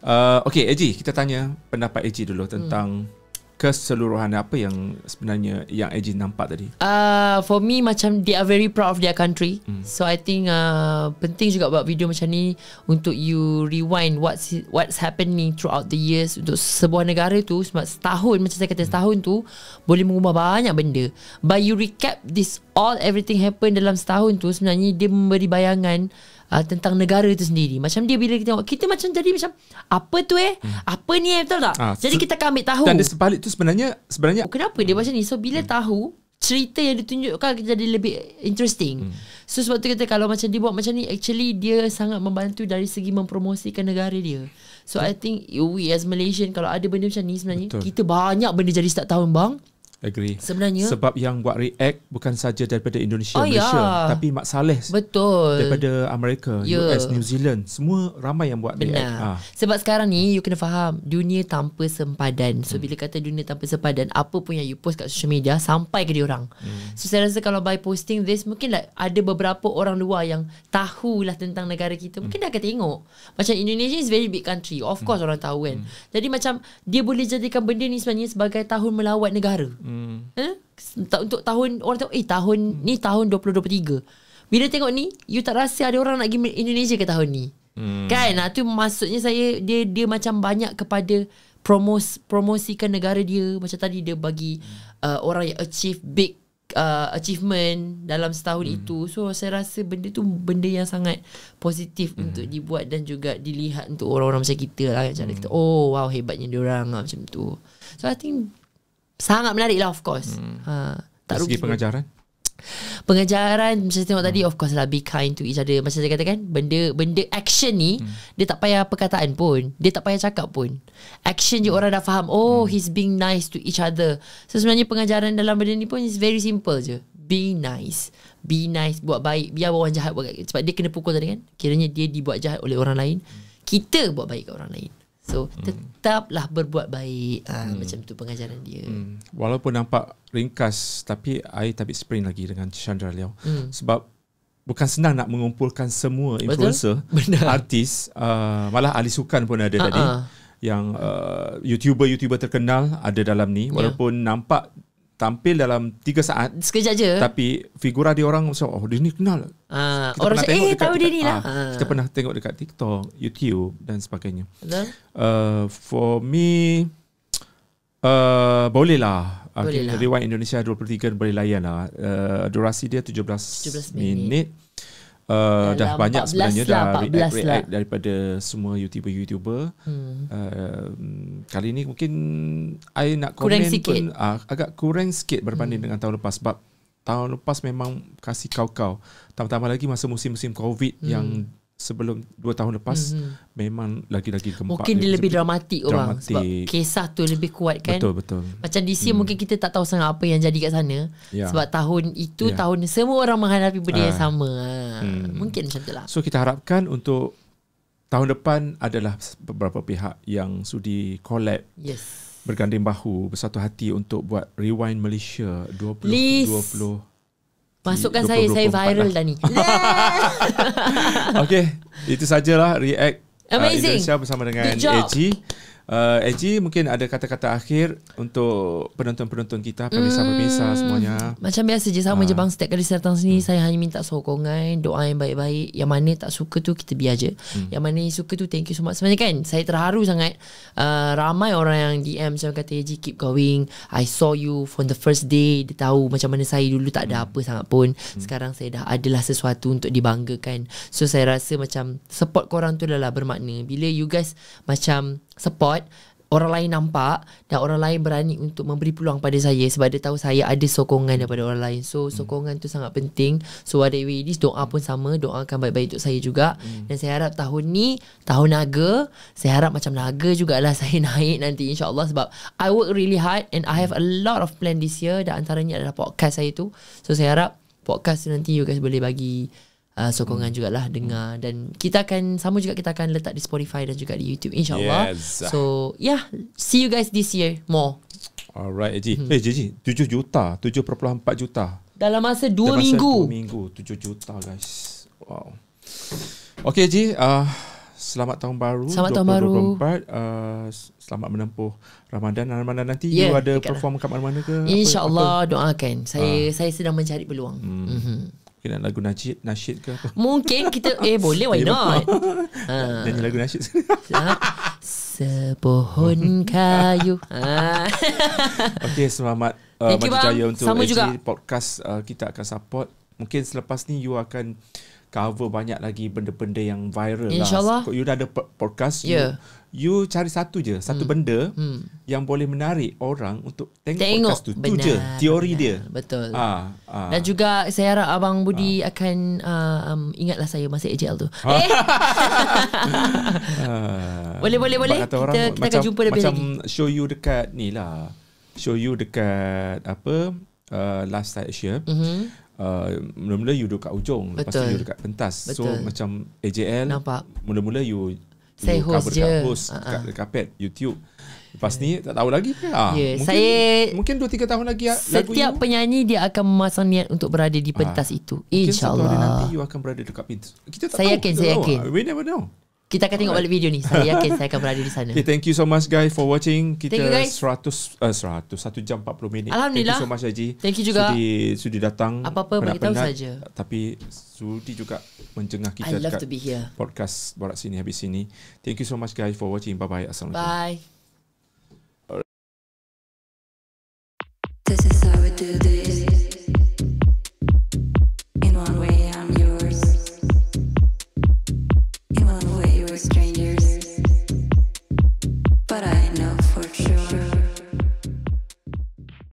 Uh, okay, Eji, kita tanya pendapat Eji dulu tentang hmm keseluruhan apa yang sebenarnya yang Eji nampak tadi? Uh, for me macam they are very proud of their country. Mm. So I think uh, penting juga buat video macam ni untuk you rewind what's what's happening throughout the years untuk sebuah negara tu sebab setahun macam saya kata mm. setahun tu boleh mengubah banyak benda. By you recap this all everything happen dalam setahun tu sebenarnya dia memberi bayangan uh, tentang negara itu sendiri. Macam dia bila kita tengok kita macam jadi macam apa tu eh? Hmm. Apa ni eh? Betul tak? Ha, jadi kita akan ambil tahu. Dan di sebalik tu sebenarnya sebenarnya oh, kenapa dia macam ni? So bila hmm. tahu cerita yang ditunjukkan kita jadi lebih interesting. Hmm. So sebab tu kita kalau macam dia buat macam ni actually dia sangat membantu dari segi mempromosikan negara dia. So, so I think we as Malaysian kalau ada benda macam ni sebenarnya betul. kita banyak benda jadi start tahun bang. Agree. Sebenarnya sebab yang buat react bukan saja daripada Indonesia oh, Malaysia ya. tapi Mak Saleh. Betul. daripada Amerika, yeah. US, New Zealand, semua ramai yang buat Benar. react. Ha. Sebab sekarang ni you kena faham dunia tanpa sempadan. So hmm. bila kata dunia tanpa sempadan, apa pun yang you post kat social media sampai ke dia orang. Hmm. So saya rasa kalau by posting this mungkin like ada beberapa orang luar yang tahu lah tentang negara kita. Mungkin hmm. dah akan tengok. Macam Indonesia is very big country. Of course hmm. orang tahu kan. Hmm. Jadi macam dia boleh jadikan benda ni sebenarnya sebagai tahun melawat negara. Hmm. Hmm. Ha? Untuk tahun orang tengok eh tahun hmm. ni tahun 2023. Bila tengok ni, you tak rasa ada orang nak pergi Indonesia ke tahun ni? Hmm. Kan? Ha, tu maksudnya saya dia dia macam banyak kepada promos promosikan negara dia macam tadi dia bagi hmm. uh, orang yang achieve big Uh, achievement dalam setahun mm. itu so saya rasa benda tu benda yang sangat positif mm. untuk dibuat dan juga dilihat untuk orang-orang macam kita lah macam kita hmm. oh wow hebatnya orang lah, macam tu so i think Sangat menarik lah of course hmm. ha, tak rugi. pengajaran Pengajaran Macam saya tengok hmm. tadi Of course lah Be kind to each other Macam saya katakan Benda benda action ni hmm. Dia tak payah perkataan pun Dia tak payah cakap pun Action je hmm. orang dah faham Oh hmm. he's being nice to each other So sebenarnya pengajaran dalam benda ni pun Is very simple je Be nice Be nice Buat baik Biar orang jahat buat Sebab dia kena pukul tadi kan Kiranya dia dibuat jahat oleh orang lain hmm. Kita buat baik ke orang lain So hmm. tetaplah berbuat baik ha, hmm. Macam tu pengajaran dia hmm. Walaupun nampak ringkas Tapi I tapi spring lagi dengan Chandra Leo hmm. Sebab bukan senang nak mengumpulkan semua influencer Betul? Artis uh, Malah ahli sukan pun ada uh-uh. tadi Yang uh, YouTuber-YouTuber terkenal ada dalam ni ya. Walaupun yeah. nampak tampil dalam 3 saat sekejap je tapi figura dia orang macam oh dia ni kenal uh, orang pernah se- tengok eh tahu dia ni lah ah, ah, kita pernah tengok dekat TikTok YouTube dan sebagainya uh, for me uh, boleh lah Okay, lah. Rewind Indonesia 23 boleh layan lah. Uh, durasi dia 17, 17 minit. minit. Uh, dah, dah banyak sebenarnya lah, dah react, react lah. daripada semua YouTuber-YouTuber. Hmm. Uh, kali ini mungkin I nak komen kurang sikit. pun uh, ah, agak kurang sikit berbanding hmm. dengan tahun lepas sebab tahun lepas memang kasih kau-kau. Tambah-tambah lagi masa musim-musim COVID hmm. yang sebelum dua tahun lepas mm-hmm. memang lagi-lagi keempat mungkin dia lebih dramatik orang dramatik. sebab kisah tu lebih kuat kan betul betul macam DC mm. mungkin kita tak tahu sangat apa yang jadi kat sana yeah. sebab tahun itu yeah. tahun semua orang menghadapi benda uh. yang ah. sama mm. mungkin macam itulah so kita harapkan untuk tahun depan adalah beberapa pihak yang sudi collab yes berganding bahu bersatu hati untuk buat rewind Malaysia 2020 Please. Masukkan saya Saya viral lah. dah ni Okay Itu sajalah React uh, Amazing uh, Indonesia bersama dengan AG Uh, Eji mungkin ada kata-kata akhir untuk penonton-penonton kita pemirsa-pemirsa hmm. semuanya. Macam biasa je sama uh. je bang setiap kali saya datang sini hmm. saya hanya minta sokongan, doa yang baik-baik. Yang mana tak suka tu kita biar je. Hmm. Yang mana yang suka tu thank you so much. Sebenarnya kan saya terharu sangat uh, ramai orang yang DM saya kata Eji keep going. I saw you from the first day. Dia tahu macam mana saya dulu tak ada hmm. apa sangat pun. Hmm. Sekarang saya dah adalah sesuatu untuk dibanggakan. So saya rasa macam support korang tu adalah bermakna. Bila you guys macam support orang lain nampak dan orang lain berani untuk memberi peluang pada saya sebab dia tahu saya ada sokongan daripada orang lain. So hmm. sokongan hmm. tu sangat penting. So whatever it is doa pun sama, doa doakan baik-baik untuk saya juga. Hmm. Dan saya harap tahun ni tahun naga, saya harap macam naga jugalah saya naik nanti insya-Allah sebab I work really hard and I have a lot of plan this year dan antaranya adalah podcast saya tu. So saya harap podcast tu nanti you guys boleh bagi uh, sokongan mm. jugalah hmm. dengar dan kita akan sama juga kita akan letak di Spotify dan juga di YouTube insyaallah. Yes. So yeah, see you guys this year more. Alright, Eji. Mm. Eh, hey, Eji, 7 juta, 7.4 juta. Dalam masa 2 minggu. Dalam masa 2 minggu, 7 juta, guys. Wow. Okay, Eji. Uh, selamat tahun baru. Selamat 2024. tahun baru. Uh, selamat menempuh Ramadan. Ramadan nanti, yeah, you ada lah. perform kat mana-mana ke? InsyaAllah, doakan. Saya uh. saya sedang mencari peluang. Mm. Mm-hmm. Mungkin lagu nasyid, nasyid ke apa? Mungkin kita, eh boleh, why not? ha. Nyanyi lagu nasyid ya. Sepohon kayu. ha. Okay, selamat. Uh, jaya untuk Sama juga. Podcast uh, kita akan support. Mungkin selepas ni, you akan cover banyak lagi benda-benda yang viral lah. InsyaAllah. Kalau You dah ada podcast yeah. you, you cari satu je, satu hmm. benda hmm. yang boleh menarik orang untuk tengok, tengok. podcast tu. Benar, je teori benar. dia. Betul. Ha, ha. Dan juga saya harap abang Budi ha. akan uh, um, ingatlah saya masa AJL tu. Ha. Eh. boleh boleh boleh. Kita kita macam, akan jumpa lebih macam lagi. Macam show you dekat ni lah. Show you dekat apa? Uh, last night Asia. Mhm. Uh, mula-mula you duduk kat ujung Betul. lepas tu you duduk kat pentas Betul. so macam AJL mula-mula you saya you host je host uh-huh. dekat carpet YouTube Lepas ni tak tahu lagi ke? Ah, yeah, mungkin, saya mungkin 2 3 tahun lagi ah, lagu Setiap penyanyi dia akan memasang niat untuk berada di pentas ah, itu. insyaallah. Mungkin Insya Allah. nanti you akan berada dekat pintu. Kita tak saya tahu. Yakin, saya tahu. yakin. We never know. Kita akan tengok balik video ni Saya yakin saya akan berada di sana okay, Thank you so much guys For watching Kita eh, thank you guys. 100 uh, 100 1 jam 40 minit Alhamdulillah Thank you so much Haji Thank you juga Sudi, sudi datang Apa-apa beritahu saja Tapi Sudi juga Menjengah kita I love to be here Podcast Borak Sini Habis Sini Thank you so much guys For watching Bye-bye Assalamualaikum Bye This is how we do this